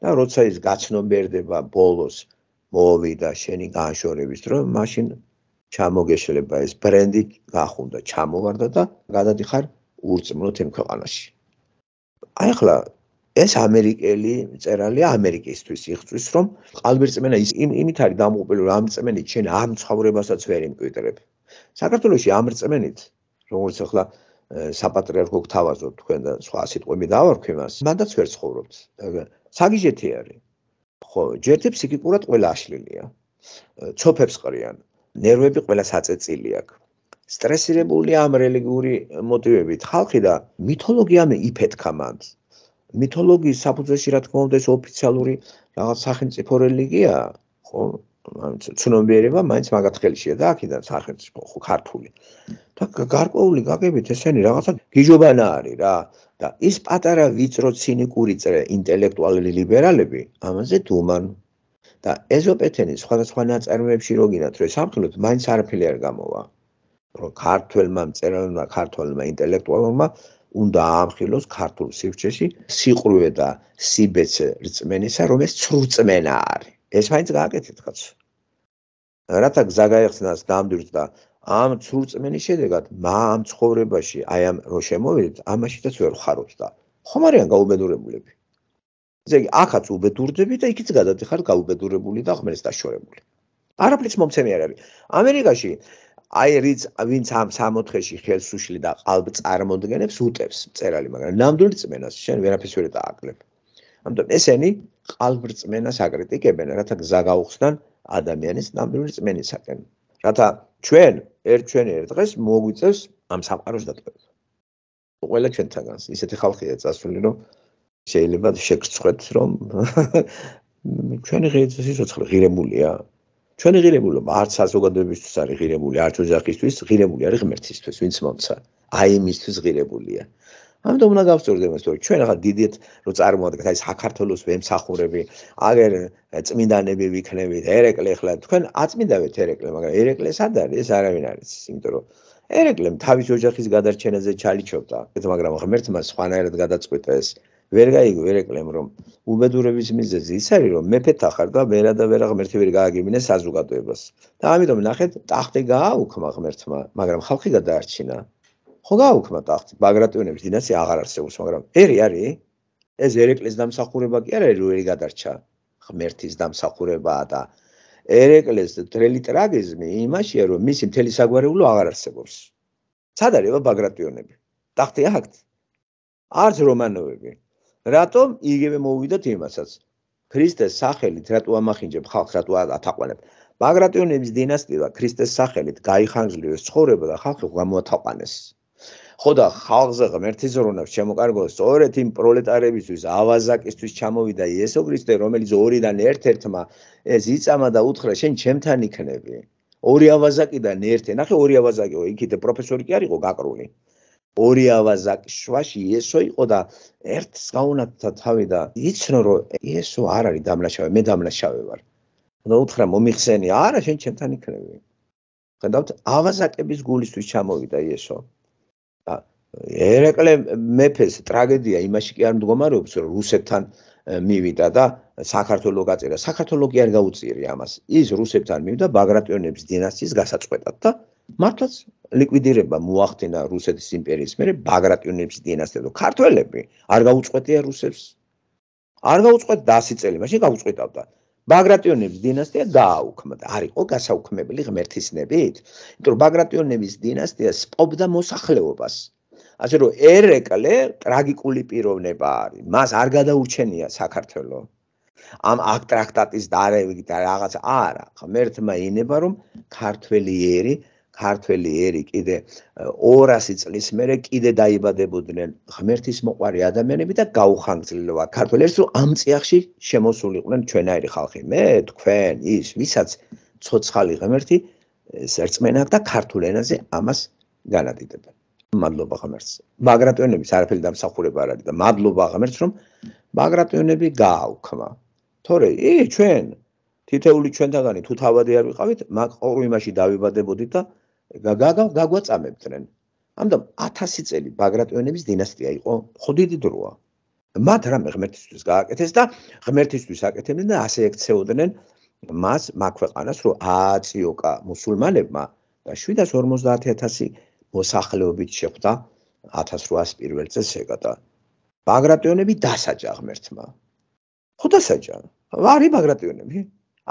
S1: და როცა ის გაცნობერდება ბოლოს მოვიდა შენი განშორების დრო, მაშინ ჩამოგეშლება ეს ბრენდი, გახუნდა, ჩამოვარდა და გადადიხარ ურწმუნოთ იმ ქვეყანაში. აი ახლა ეს ამერიკელი წერალია ამერიკისთვის იხსვის რომ ყალბერწმენა ის იმით არის დამოუკიდებელი რომ ამწმენით შენ ამ ცხოვრებასაც ვერ იმკვიდრებ საქართველოსი ამწმენით როგორც ახლა საპატრიარქო გთავაზობ თქვენ და სხვა სიტყვები დავარქვი მას მანდაც ვერ ცხოვრობთ საგიჟეთი არის ხო ჯერთი ფსიქიკურად ყველა აშლილია ცოფებს ყრიან ნერვები ყველა საწეწილი აქვს სტრესირებულია ამ რელიგიური მოტივებით ხალხი და მითოლოგიამე იფეთქა მანდ მითოლოგიის საფუძველში რა თქმა უნდა ეს ოფიციალური რაღაც სახელმწიფო რელიგია ხო მაინც ცნობიერება მაინც მაგათ ხელშია და აქედან სახელმწიფო ხო ქართული და გარკვეული გაგებით ესენი რაღაცა გიჟობანა არის რა და ის პატარა ვიწრო ცინიკური წრე ინტელექტუალური ლიბერალები ამაზე დუმან და ეზოპეთენის სხვადასხვა ნაწარმოებში როგინათ რომ სამხლოთ მაინც არაფერი არ გამოვა რომ ქართველმა მწერალმა ქართველმა ინტელექტუალურმა უნდა ამხილოს ქართულ სივრცეში სიყრუე და სიბეცე რწმენისა, რომ ეს ცრუწმენა არის. ეს მაინც გააკეთეთ ხაც. რათა გზა გაიხსნას დამდვირთ და ამ ცრუწმენის შედეგად მაამ ცხოვრებაში აი ამ რო შემოვიდეთ, ამაშიც ვერ ხარობთ და ხომ არიან გაუბედურებულები? ესე იგი, ახაც უბედურდები და იქიც გადადიხართ გაუბედურებული და ღმერთს დაშორებული. არაფერს მომცემი არ არის. ამერიკაში აი რიც ვინც ამ სამოთხეში ხელს უშლი და ყალბ წარმოადგენებს უტებს წერალი მაგრამ ნამდვილი წმენას შენ ვერაფერს ვერ დააკლებ ამიტომ ესენი ყალბ წმენას აკრიტიკებენ რათა გზა გაუხსნან ადამიანის ნამდვილი წმენისაკენ რათა ჩვენ ერთ ჩვენ ერთ დღეს მოგვიწევს ამ საყაროს დატოვება ყველა ჩვენთანაც ისეთი ხალხია წასული რომ შეიძლება შეგრცხვეთ რომ (laughs) ჩვენი ღირებულია ჩვენი ღირებულება არც საზოგადოებისთვის არის ღირებული, არც ოჯახისთვის, ღირებული არის ღმერთისთვის, ვინც მომცა. აი იმისთვის ღირებულია. ამიტომ უნდა გავწერდე მას, რომ ჩვენ ახლა დიდეთ რო წარმოადგენთ აი საქართველოს ვემსახურები, აგერ წმინდანები ვიქნებით, ერეკლე ახლა თქვენ აწმინდავეთ ერეკლე, მაგრამ ერეკლე სად არის? ეს არავინ არის, იმიტომ რომ ერეკლემ თავის ოჯახის გადარჩენაზე ჩალიჩობდა. ეს მაგრამ ღმერთმა სხვანაირად გადაწყვიტა ეს ვერ გაიგო, ვერ ეკლემ რომ უბედურების მიზეზი ის არის რომ მეფე თახარდა ვერა და ვერა ღმერთი ვერ გააგებინა საზოგადოებას. და ამიტომ ნახეთ ტახტი გააუქმა ღმერთმა, მაგრამ ხალხი გადაარჩინა. ხო გააუქმა ტახტი, ბაგრატიონების დინასტია აღარ არსებობს, მაგრამ ერი არის ეს ერეკლეს დამსახურება კი არა ერი გადარჩა ღმერთის დამსახურებაა და ერეკლეს დრელი ტრაგიზმი იმაშია რომ მისი მთელი საგვარეულო აღარ არსებობს. სად არის ბაგრატიონები? ტახტი აქვს? არც რომანოვები. რატომ იგივე მოუვიდათ იმასაც? ქრისტეს სახელით რატო ამახინჯებ ხალხს, რატო ათაყვანებ? ბაგრატიონების დინასტია ქრისტეს სახელით გაიხანძლიეს ცხოვრება და ხალხი გამოათაყვანეს. ხო და ხალხზე ღმერთი ზრუნავს, შემოკარგოს სწორედ იმ პროლეტარებისთვის, ავაზაკისთვის ჩამოვიდა იესო ქრისტე, რომელიც ორიდან ერთ-ერთმა ეს იწამა და უთხრა, შენ ჩემთან იქნები. ორი ავაზაკიდან ერთე, ნახე ორი ავაზაკიო, იქით პროფესორი კი არისო გაკრული. ორი ავაზაკი შვაში იესო იყო და ერთს გაუნათ და თავი და იცნო რომ იესო არ არის დამლაშავე მე დამლაშავე ვარ და უთხრა მომიხსენი არა შენ ჩემთან იქნები ხედავთ ავაზაკების გულისთვის ჩამოვიდა იესო და ერეკლე მეფეს ტრაგედია იმაში კი არ მდგომარეობს რომ რუსეთთან მივიდა და საქართველო გაწერა საქართველო კი არ გაუწირია ამას ის რუსებთან მივიდა ბაგრატიონების დინასტიის გასაწყვეტად და მართლაც ლიკვიდირება მოახდინა რუსეთის იმპერიის მერე ბაგრატიონების დინასტიებს და ქართველები არ გაუწყვეტია რუსებს არ გაუწყვეთ დასიწელი მაშინ გაუწყვეტავდა ბაგრატიონების დინასტია დააუქმდა არისო გასაუქმებელი ღმერთისნებით იმიტომ რომ ბაგრატიონების დინასტია სპობდა მოსახლეობას ასე რომ ერეკლე ტრაგიკული პიროვნება არის მას არ გადაურჩენია საქართველო ამ აქტრაქტატის დარევი და რაღაც არა ღმერთმა ინება რომ ქართველი ერი ქართველი ერი კიდე 200 წლის მერე კიდე დაიბადებოდნენ ღმერთის მოყარე ადამიანები და გაუხანგრძლივა ქართველი ერს რომ ამ წიაღში შემოსულიყვნენ ჩვენაირი ხალხი მე თქვენ ის ვისაც ცოცხალი ღმერთი სერწმენად და ქართულ ენაზე ამას განადიდებენ მადლობა ღმერთს მაგრატიონების არაფერი დამსახურება არ არის და მადლობა ღმერთს რომ მაგრატიონები გააუქმა თორე ი ჩვენ თითეული ჩვენთაგანი თუ თავადი არ ვიყავით მაგ ყოვრ იმაში დავიბადებოდით და გაგვაწამებდნენ. ამიტომ 1000 წელი ბაგრატიონების დინასტია იყო ხუდიდი დროა. მათ რამე ღმერთისთვის გააკეთეს და ღმერთისთვის აკეთებდნენ და ასე ექცეოდნენ მას მაქვეყანას რომ ააციოკა მუსულმანებმა და 750000 მოსახლეობით შეხვდა 1800 პირველ წელს ეგატა. ბაგრატიონები დასაჯა ღმერთმა. ხო დასაჯა? ვარი ბაგრატიონები.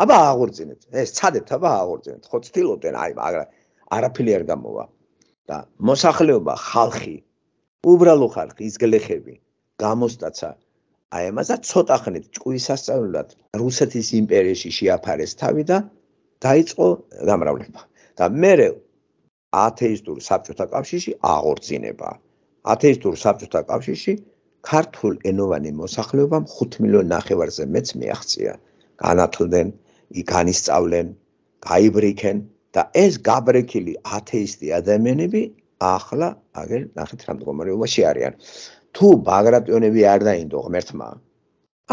S1: აბა აღორძინეთ. ეს ცადეთ აბა აღორძინეთ. ხო ცდილობდნენ აი მაგრამ არაფერი არ გამოვა და მოსახლეობა ხალხი უბრალო ხალხი ის გლეხები გამოსტაცა აი ამაზა ცოტა ხნით ჭკვისასწავლად რუსეთის იმპერიაში შეაფარეს თავი და დაიწყო გამრავლება და მერე ათეისტურ საბჭოთა კავშირში აღორძინება ათეისტურ საბჭოთა კავშირში ქართულ ენოვანი მოსახლეობამ 5 მილიონ ნახევარზე მეც მიაღწია განათლდნენ იგანისწავლენ გაიბრიქენ და ეს გაბრეკილი ათეისტი ადამიანები ახლა აგერ ნახეთ რა მდგომარეობაში არიან. თუ ბაგრატიონები არ დაინდო ღმერთმა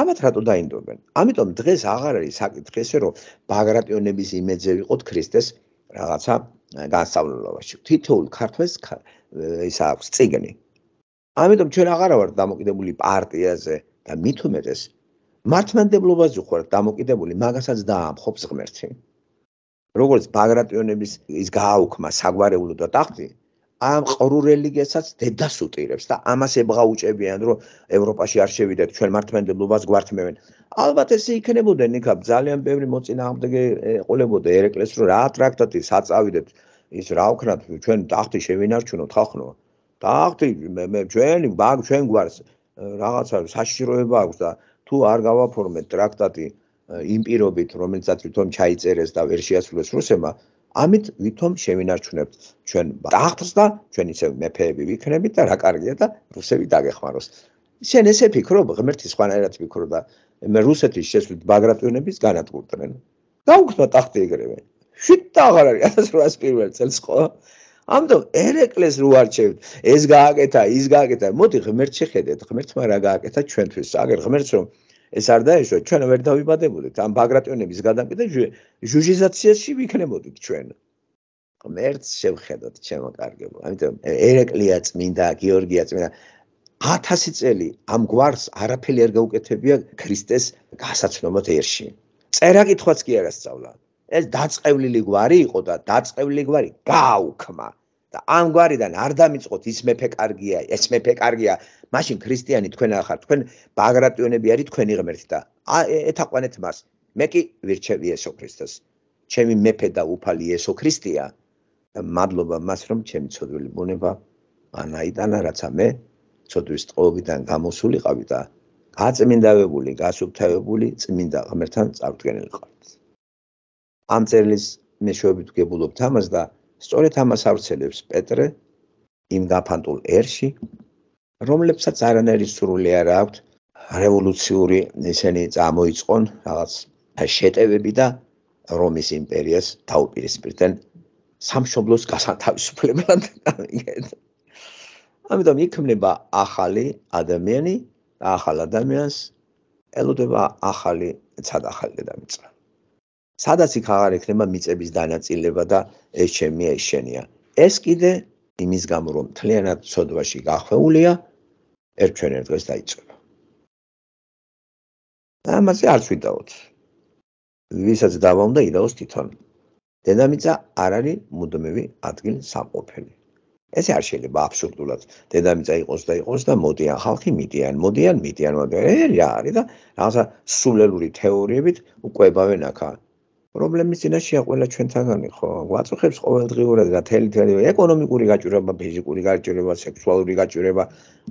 S1: ამათ რატო დაინდობენ? ამიტომ დღეს აღარ არის საკითხი ესე რომ ბაგრატიონების იმედზე ვიყოთ ქრისტეს რაღაცა განსავლელობაში. თითოეულ ქართველს ის აქვს წიგნი. ამიტომ ჩვენ აღარა ვართ დამოკიდებული პარტიაზე და მით უმეტეს მართლმადებლობაზე ვართ დამოკიდებული, მაგასაც დაამხობს ღმერთი. როგორც ბაგრატიონების ის გააუქმა საგვარეულო და ტახტი ამ ყრუ რელიგიასაც დედას უტირებს და ამას ებღაუჭებიან რომ ევროპაში არ შევიდეთ ჩვენ მართმენდებლობას გვართმევენ ალბათ ესე იქნებოდნენ იქა ძალიან ბევრი მოწინააღმდეგე ეყოლებოდა ერეკლეს რომ რა ტრაქტატი საწავიდეთ ის რა ვქნათ ჩვენ ტახტი შევინარჩუნოთ ხახნო ტახტი მე ჩვენი ბაგ ჩვენ გვარს რაღაცა საშიროება აქვს და თუ არ გავაფორმეთ ტრაქტატი იმ პირობით, რომელიცაც თვითონ ჩაიწერეს და ვერ შეასრულეს რუსებმა, ამით თვითონ შევინარჩუნებთ ჩვენ ტახტს და ჩვენ ისე მეფეები ვიქნებით და რა კარგია და რუსები დაგეხმაროს. შენ ესე ფიქრობ, ღმერთის ხანერად ფიქრობ და მე რუსეთის შესვით ბაგრატიონების განადგურდნენ. დაუკვდა ტახტი ეგრევე. შვით და აღარ არის 1801 წელს ხო? ამდო ერეკლეს რო არჩევთ, ეს გააკეთა, ის გააკეთა. მოდი ღმერთს შეხედეთ, ღმერთმა რა გააკეთა ჩვენთვის. აგერ ღმერთს რომ ეს არ დაეშვა ჩვენ ვერ დავიბადებოდით ან ბაგრატიონების გადაკეთე ჟუჟიზაციაში ვიქნებოდით ჩვენ მერც შევხედოთ ჩემო კარგებო ამიტომ ერეკლია წმინდა გიორგია წმინდა 1000 წელი ამ გვარს არაფერი არ გაუკეთებია ქრისტეს გასაცნობად ერში წერა კითხვაც კი არასწავლა ეს დაწყევლილი გვარი იყო და დაწყევლილი გვარი გააუქმა და ამ გვარიდან არ დამიწყოთ ის მეფე კარგია, ეს მეფე კარგია. მაშინ ქრისტიანი თქვენ ახარ, თქვენ ბაგრატიონები არის თქვენი ღმერთი და ეთაყვანეთ მას. მე კი ვირჩევი იესო ქრისტეს. ჩემი მეფე და უფალი იესო ქრისტეა. მადლობა მას, რომ ჩემი ცოდვილი მონება ანაიტანა, რაცა მე ცოდვის წყობიდან გამოსულიყავი და გაწმინდავებული, გასუფთავებული, წმინდა ღმერთთან წარდგენილიყავი. ამ წერილის მეშვეობით გებულობთ ამას და სწორედ ამას ავრცელებს პეტრე იმ გაფანტულ ერში რომლებსაც არანაირი სურვილი არ აქვთ რევოლუციური ისენი წამოიწყონ რაღაც შეტევები და რომის იმპერიას დაუპირისპირდნენ სამშობლოს გასათავისუფლებლად ამიტომ იქმნება ახალი ადამიანი და ახალ ადამიანს ელოდება ახალი ცად ახალი დამწერა სადაც იქ აღარ ექნება მიწების დანაწილება და ეს ჩემი ეშენია. ეს კიდე იმის გამო რომ თლიანად ცოდვაში გახვეულია, ერთ ჩვენ ერთ დღეს დაიწყება. ამაზე არ ვიტყოდ. ვისაც დავამდა იდაოს თვითონ. დედამიწა არ არის მუდმივი ადგილ საყოფელი. ეს არ შეიძლება აბსოლუტურად. დედამიწა იყოს და იყოს და მოდიან ხალხი, მიდიან, მოდიან, მიდიან, მოდიან. ეს რა არის და რაღაცა სულელური თეორიებით უკვებავენ ახალ პრობლემის წინაშე აყველა ჩვენთანგანი ხო ვაწუხებს ყოველდღიურად და თელი-თელი ეკონომიკური გაჭირება, ფიზიკური გაჭირება, სექსუალური გაჭირება,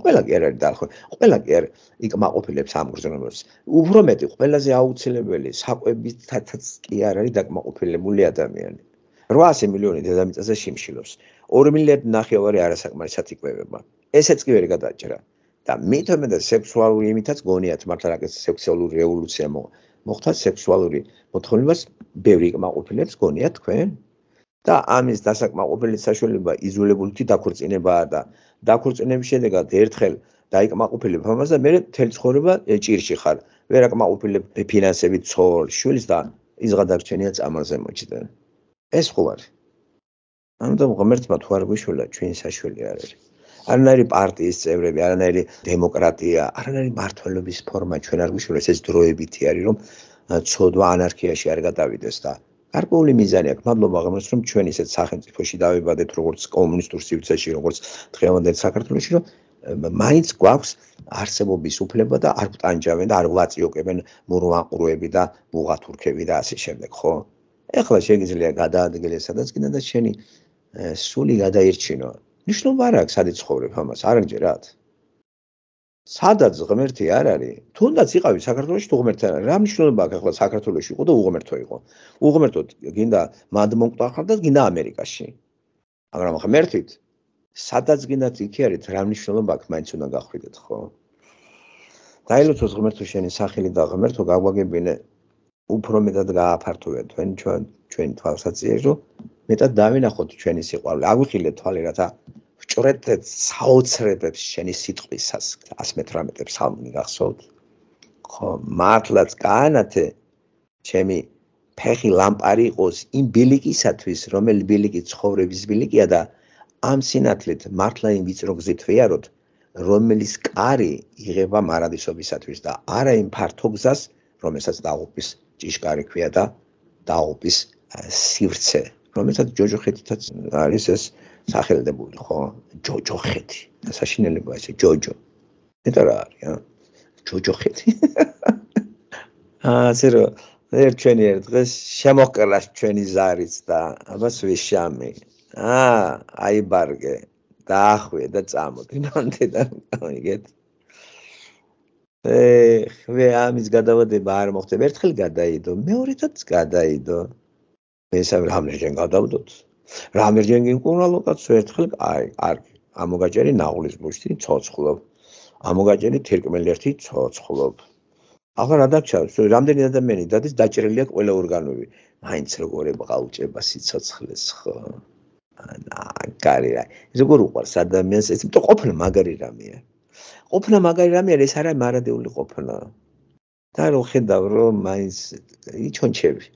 S1: ყველა კი არ არის დაახო. ყველა კი არ იკმაყოფილებს ამ გზნობებს. უფრო მეტი, ყველაზე აუცილებელი საკვებითაც კი არ არის დაკმაყოფილებული ადამიანი. 800 მილიონი დედამიწაზე შიმშილობს. 2 მილიარდი ნახევარი არასაკმარისად იკვებება. ესეც კი ვერ გადაჭრა. და მე თვითონ და სექსუალური იმითაც გონიათ მართლა რაკეთ სექსუალური რევოლუცია მოყვა. მოხდა სექსუალური მოთხოვნებას ბევრი კმაყოფილებს გონია თქვენ და ამის დასაკმაყოფილი საშუალება იზოლებულითი დაქორწინებაა და დაქორწინების შედეგად ერთხელ დაიკმაყოფილებ ამას და მე თელ ცხოვრება ჭირში ხარ ვერ აკმაყოფილებ ფინანსებით ცოლ შვილს და იზღადარჩენია წამალზე მოჭდა ეს ხო არის ანუ და ღმერთმა თუ არ გიშულა ჩვენ საშვილი არის არანაირი პარტიის წევრები, არანაირი დემოკრატია, არანაირი მართლობის ფორმა ჩვენ არ გვიშურეს ეს დროებითი არის რომ ცოდვა ანარქიაში არ გადავიდეს და გარკვეული მიზანი აქვს მადლობა აღმოსთ რომ ჩვენ ისეთ სახელმწიფოში დავიბადეთ როგორც კომუნისტურ სივრცეში როგორც დღევანდელ საქართველოში რომ მაინც გვაქვს არსებობის უფლება და არ გტანჯავენ და არ ვაწიოკებენ მურვაყრუები და ბუღათურქები და ასე შემდეგ ხო ეხლა შეიძლება გადაადგილდეს სადაც კიდე და შენი სული გადაირჩინო ნიშნობა არ აქვს სადაც ცხოვრებ ამას არანჯერად სადაც ღმერთი არ არის თუნდაც იყავი საქართველოს თუ ღმერთი არ არის რა ნიშნობა აქვს ახლა საქართველოს იყო და უღმერთო იყო უღმერთო გინდა მადმონკტო ახლა და გინდა ამერიკაში მაგრამ ღმერთით სადაც გინდათ იქი არის რა ნიშნობა აქვს მაინც უნდა გახვიდეთ ხო დაილოცოს ღმერთო შენი სახელი და ღმერთო გაგვაგებინე უფრო მეტად გააფართოვე თქვენ ჩვენ ჩვენ თვალსაჩინო მეტად დავინახოთ ჩვენი სიყვარული აგვიხილეთ თვალი რათა ჭრეთ საოცრებებს შენი სიტყვისას 118 ფსალმი გახსოვთ ხო მართლაც განათე ჩემი ფეხი ლამპარი იყოს იმ ბილიკისათვის რომელი ბილიკი ცხოვრების ბილიკია და ამ სინათლით მართლა იმ ვიწრო გზით ვიაროთ რომელიც კარი იღება მარადისობისათვის და არა იმ ფართო გზას რომელსაც დაღუპის ჭიშკარი ქვია და დაღუპის სივრცე რომელსაც ჯოჯოხეთითაც არის ეს სახელდებული ხო ჯოჯოხეთი საშინელება ესე ჯოჯო ეტა რა არის ა ჯოჯოხეთი (laughs) აა ზერო ერთ ჩვენი ერთ დღეს შემოკლას ჩვენი ზარიც და აბას ვიშამი აა აიბარგე დაახვე და წამოდი (laughs) ნანდედან გამიგეთ ე ხვე ამის გადავადება არ მოხდება ერთხელ გადაიდო მეორედაც გადაიდო მე სამ რამე შენ გადავდოთ რამერჯერ გიმკურნალობაც ერთხელ აი კარგი ამოგაჭერი ნაღვლის ბუშტი ცოცხლობ ამოგაჭერი თირკმელი ერთი ცოცხლობ ახლა რა დაქცავს რამდენი ადამიანი დადის დაჭრილია ყველა ორგანოები მაინც როგორ ებყაუჭება სიცოცხლეს ხო კარირა როგორ უყარს ადამიანს ეს თვითონ ყოფნა მაგარი რამეა ყოფნა მაგარი რამეა ეს არის მარადეული ყოფნა და რო ხედავ რომ მაინც იჩონჩები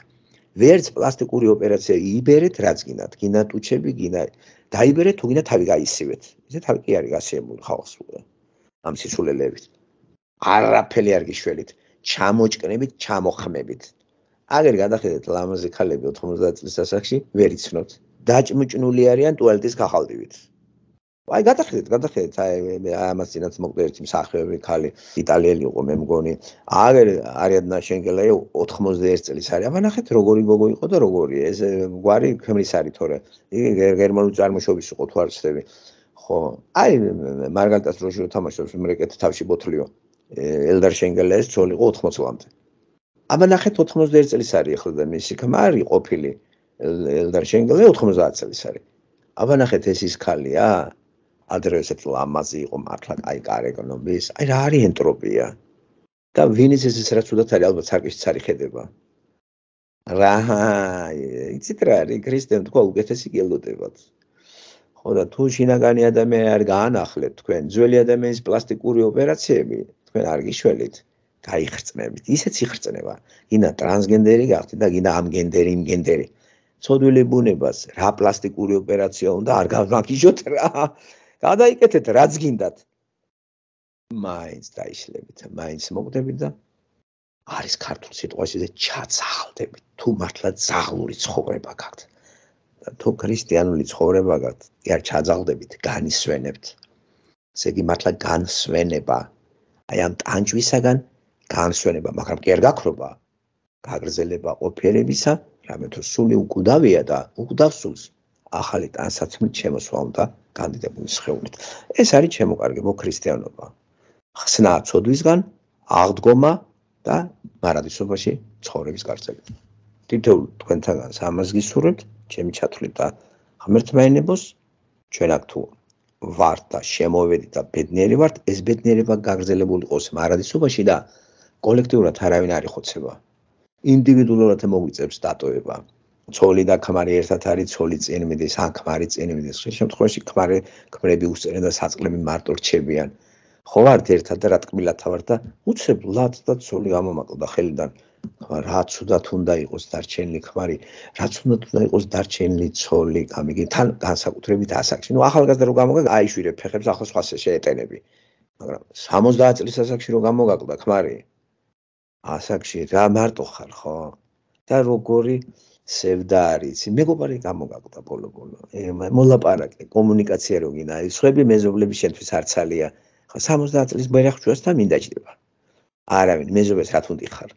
S1: ვერც პლასტიკური ოპერაცია იიბერეთ რაც გინდა, გინდა ტუჩები, გინდა დაიბერეთ თუ გინდა თავი გაისივეთ. ესე თავი კი არის გასიემული ხალხს უკვე ამ სიცოცხლელებს. არაფერი არ გიშველით, ჩამოჭკნებით, ჩამოხმებით. აგერ გადახედეთ ლამაზი ქალები 90 წლის ასაკში, ვერ იცნობთ. დაჭმუჭნული არიან ტუალეტის ქაღალდივით. აი გადახედეთ, გადახედეთ აი ამას წინაც მოკლედ ერთი მსახიობი ქალი იტალიელი იყო მე მგონი. აგერ არიადნა შენგელაი 91 წელს არის. აბანახეთ როგორი გოგო იყო და როგორი ეს გვარი ქემრის არის თორე. იგი გერმანული წარმოშობის იყო თუ არ ცდები. ხო, აი მარგალიტას როში უთამაშობს მე კეთ თავში ბოთლიო. ელდარ შენგელაის ძოლი იყო 80-მდე. აბანახეთ 91 წელს არის ახლა და მისი ქმა არის ყოფილი ელდარ შენგელაი 90 წელს არის. აბანახეთ ეს ის ქალია? ადრე ესეთ ლამაზი იყო მართლა აი კარეკონომის აი რა არის ენტროპია და ვინ ის ეს რაც უდათ არის ალბათ საკის ცარი ხედება რა იცით რა არის ქრისტემ თქვა უკეთესი გელოდებათ ხო და თუ შინაგანი ადამიანი არ გაანახლებთ თქვენ ძველი ადამიანის პლასტიკური ოპერაციები თქვენ არ გიშველით გაიხრწნებით ისეც იხრწნება გინდა ტრანსგენდერი გახდეთ და გინდა ამ გენდერი იმ გენდერი ცოდვილი ბუნებას რა პლასტიკური ოპერაცია უნდა არ გაგაკიჟოთ რა გადაიკეთეთ რაც გინდათ მაინც დაიშლებით მაინც მოგდებით და არის ქართული სიტყვა ისე ჩაცალდებით თუ მართლა ზაღლური ცხოვრება გაქვთ და თუ ქრისტიანული ცხოვრება გაქვთ ერთ ჩაცალდებით განისვენებთ ესე იგი მართლა განსვენება აი ამ ტანჯვისაგან განსვენება მაგრამ კი არ გაქრობა გაგრძელება ოფერებისა რამე თუ სული უკვდავია და უკვდავს სულს ახალი ტანსაცმელი შემოსვამდა კანდიდებული შეხულით. ეს არის ჩემო კარგი მოქრისტიანობა. ხსნა ცოდვისგან, აღდგომა და მარადისობაში ცხოვრების გარწევა. თითოეულ თქვენთან ამას გისურვებთ, ჩემი ჩათვლით და ღმერთმაინებოს ჩვენ აქ თუ ვართ და შემოვედით და ბედნიერი ვართ, ეს ბედნიერება გაგრძელებული იყოს მარადისობაში და კოლექტიურად არავინ არ იხოცება. ინდივიდუალურად მოგვიწევს დატოება. ცოლი და ქმარი ერთად არის ცოლი წინ მიდის, ან ქმარი წინ მიდის. ხშირ შემთხვევაში ქმარი ქმრები უსწრებს და საწყლები მარტო რჩებიან. ხო ვართ ერთად და რა თქმილა თავარ და უცებლად და ცოლი ამომაკლდა ხელიდან. რაც უნდა თუნდა იყოს დარჩენილი ქმარი, რაც უნდა თუნდა იყოს დარჩენილი ცოლი, გამიგე თან განსაკუთრებით ასაკში. ნუ ახალგაზრდა რო გამოგა, აიშვირე ფეხებს ახლა სხვა შეეტენები. მაგრამ 70 წლის ასაკში რო გამოგაკლდა ქმარი, ასაკში რა მარტო ხარ ხო? და როგორი სევდა არის ისი მეგობარი გამოგაგდა ბოლო-ბოლო მოლაპარაკე კომუნიკაცია რო გინდა ისხები მეზობლების შეთვის არცალია ხა 70 წლის ბერახჭოს და მინდა ჭდება არავინ მეზობეს რა თუნდი ხარ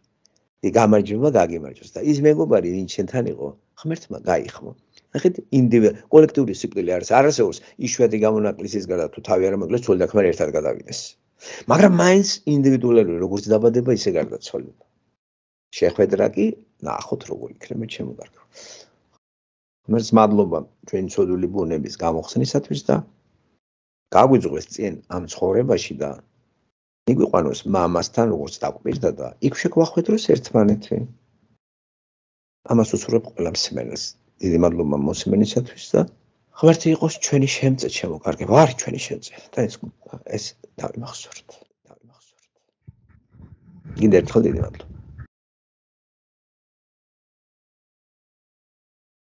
S1: ი გამარჯობა გაგიმარჯოს და ის მეგობარი ვინ ჩენთან იყო ღმერთმა გაიხმო ახეთ ინდივი კოლექტიური სიკვდილი არის არასეულს იშვიათი გამონაკლისის გარდა თუ თავი არ მოგლეს თულ და ხმერ ერთად გადავიდეს მაგრამ მაინც ინდივიდუალური როგორც დაბადება ისე გარდაცვალება შეხვედრა კი ნახოთ როგორ იქნება ჩემო გარკვე. მერც მადლობა ჩვენი ცოდვილი ბუნების გამოხსნისათვის და გაგვიძღვეს წინ ამ ცხოვრებაში და მიგვიყვანოს მამასთან როგორც დაგვიწდა და იქ შეგვახვედროს ერთმანეთზე. ამას უსურვებ ყველა მსმენელს. დიდი მადლობა მოსმენისათვის და ღმერთი იყოს ჩვენი შემწე ჩემო გარკვე. ვარ ჩვენი შემწე და ეს ეს დავიმახსოვრეთ. დავიმახსოვრეთ. კიდევ ერთხელ დიდი მადლობა.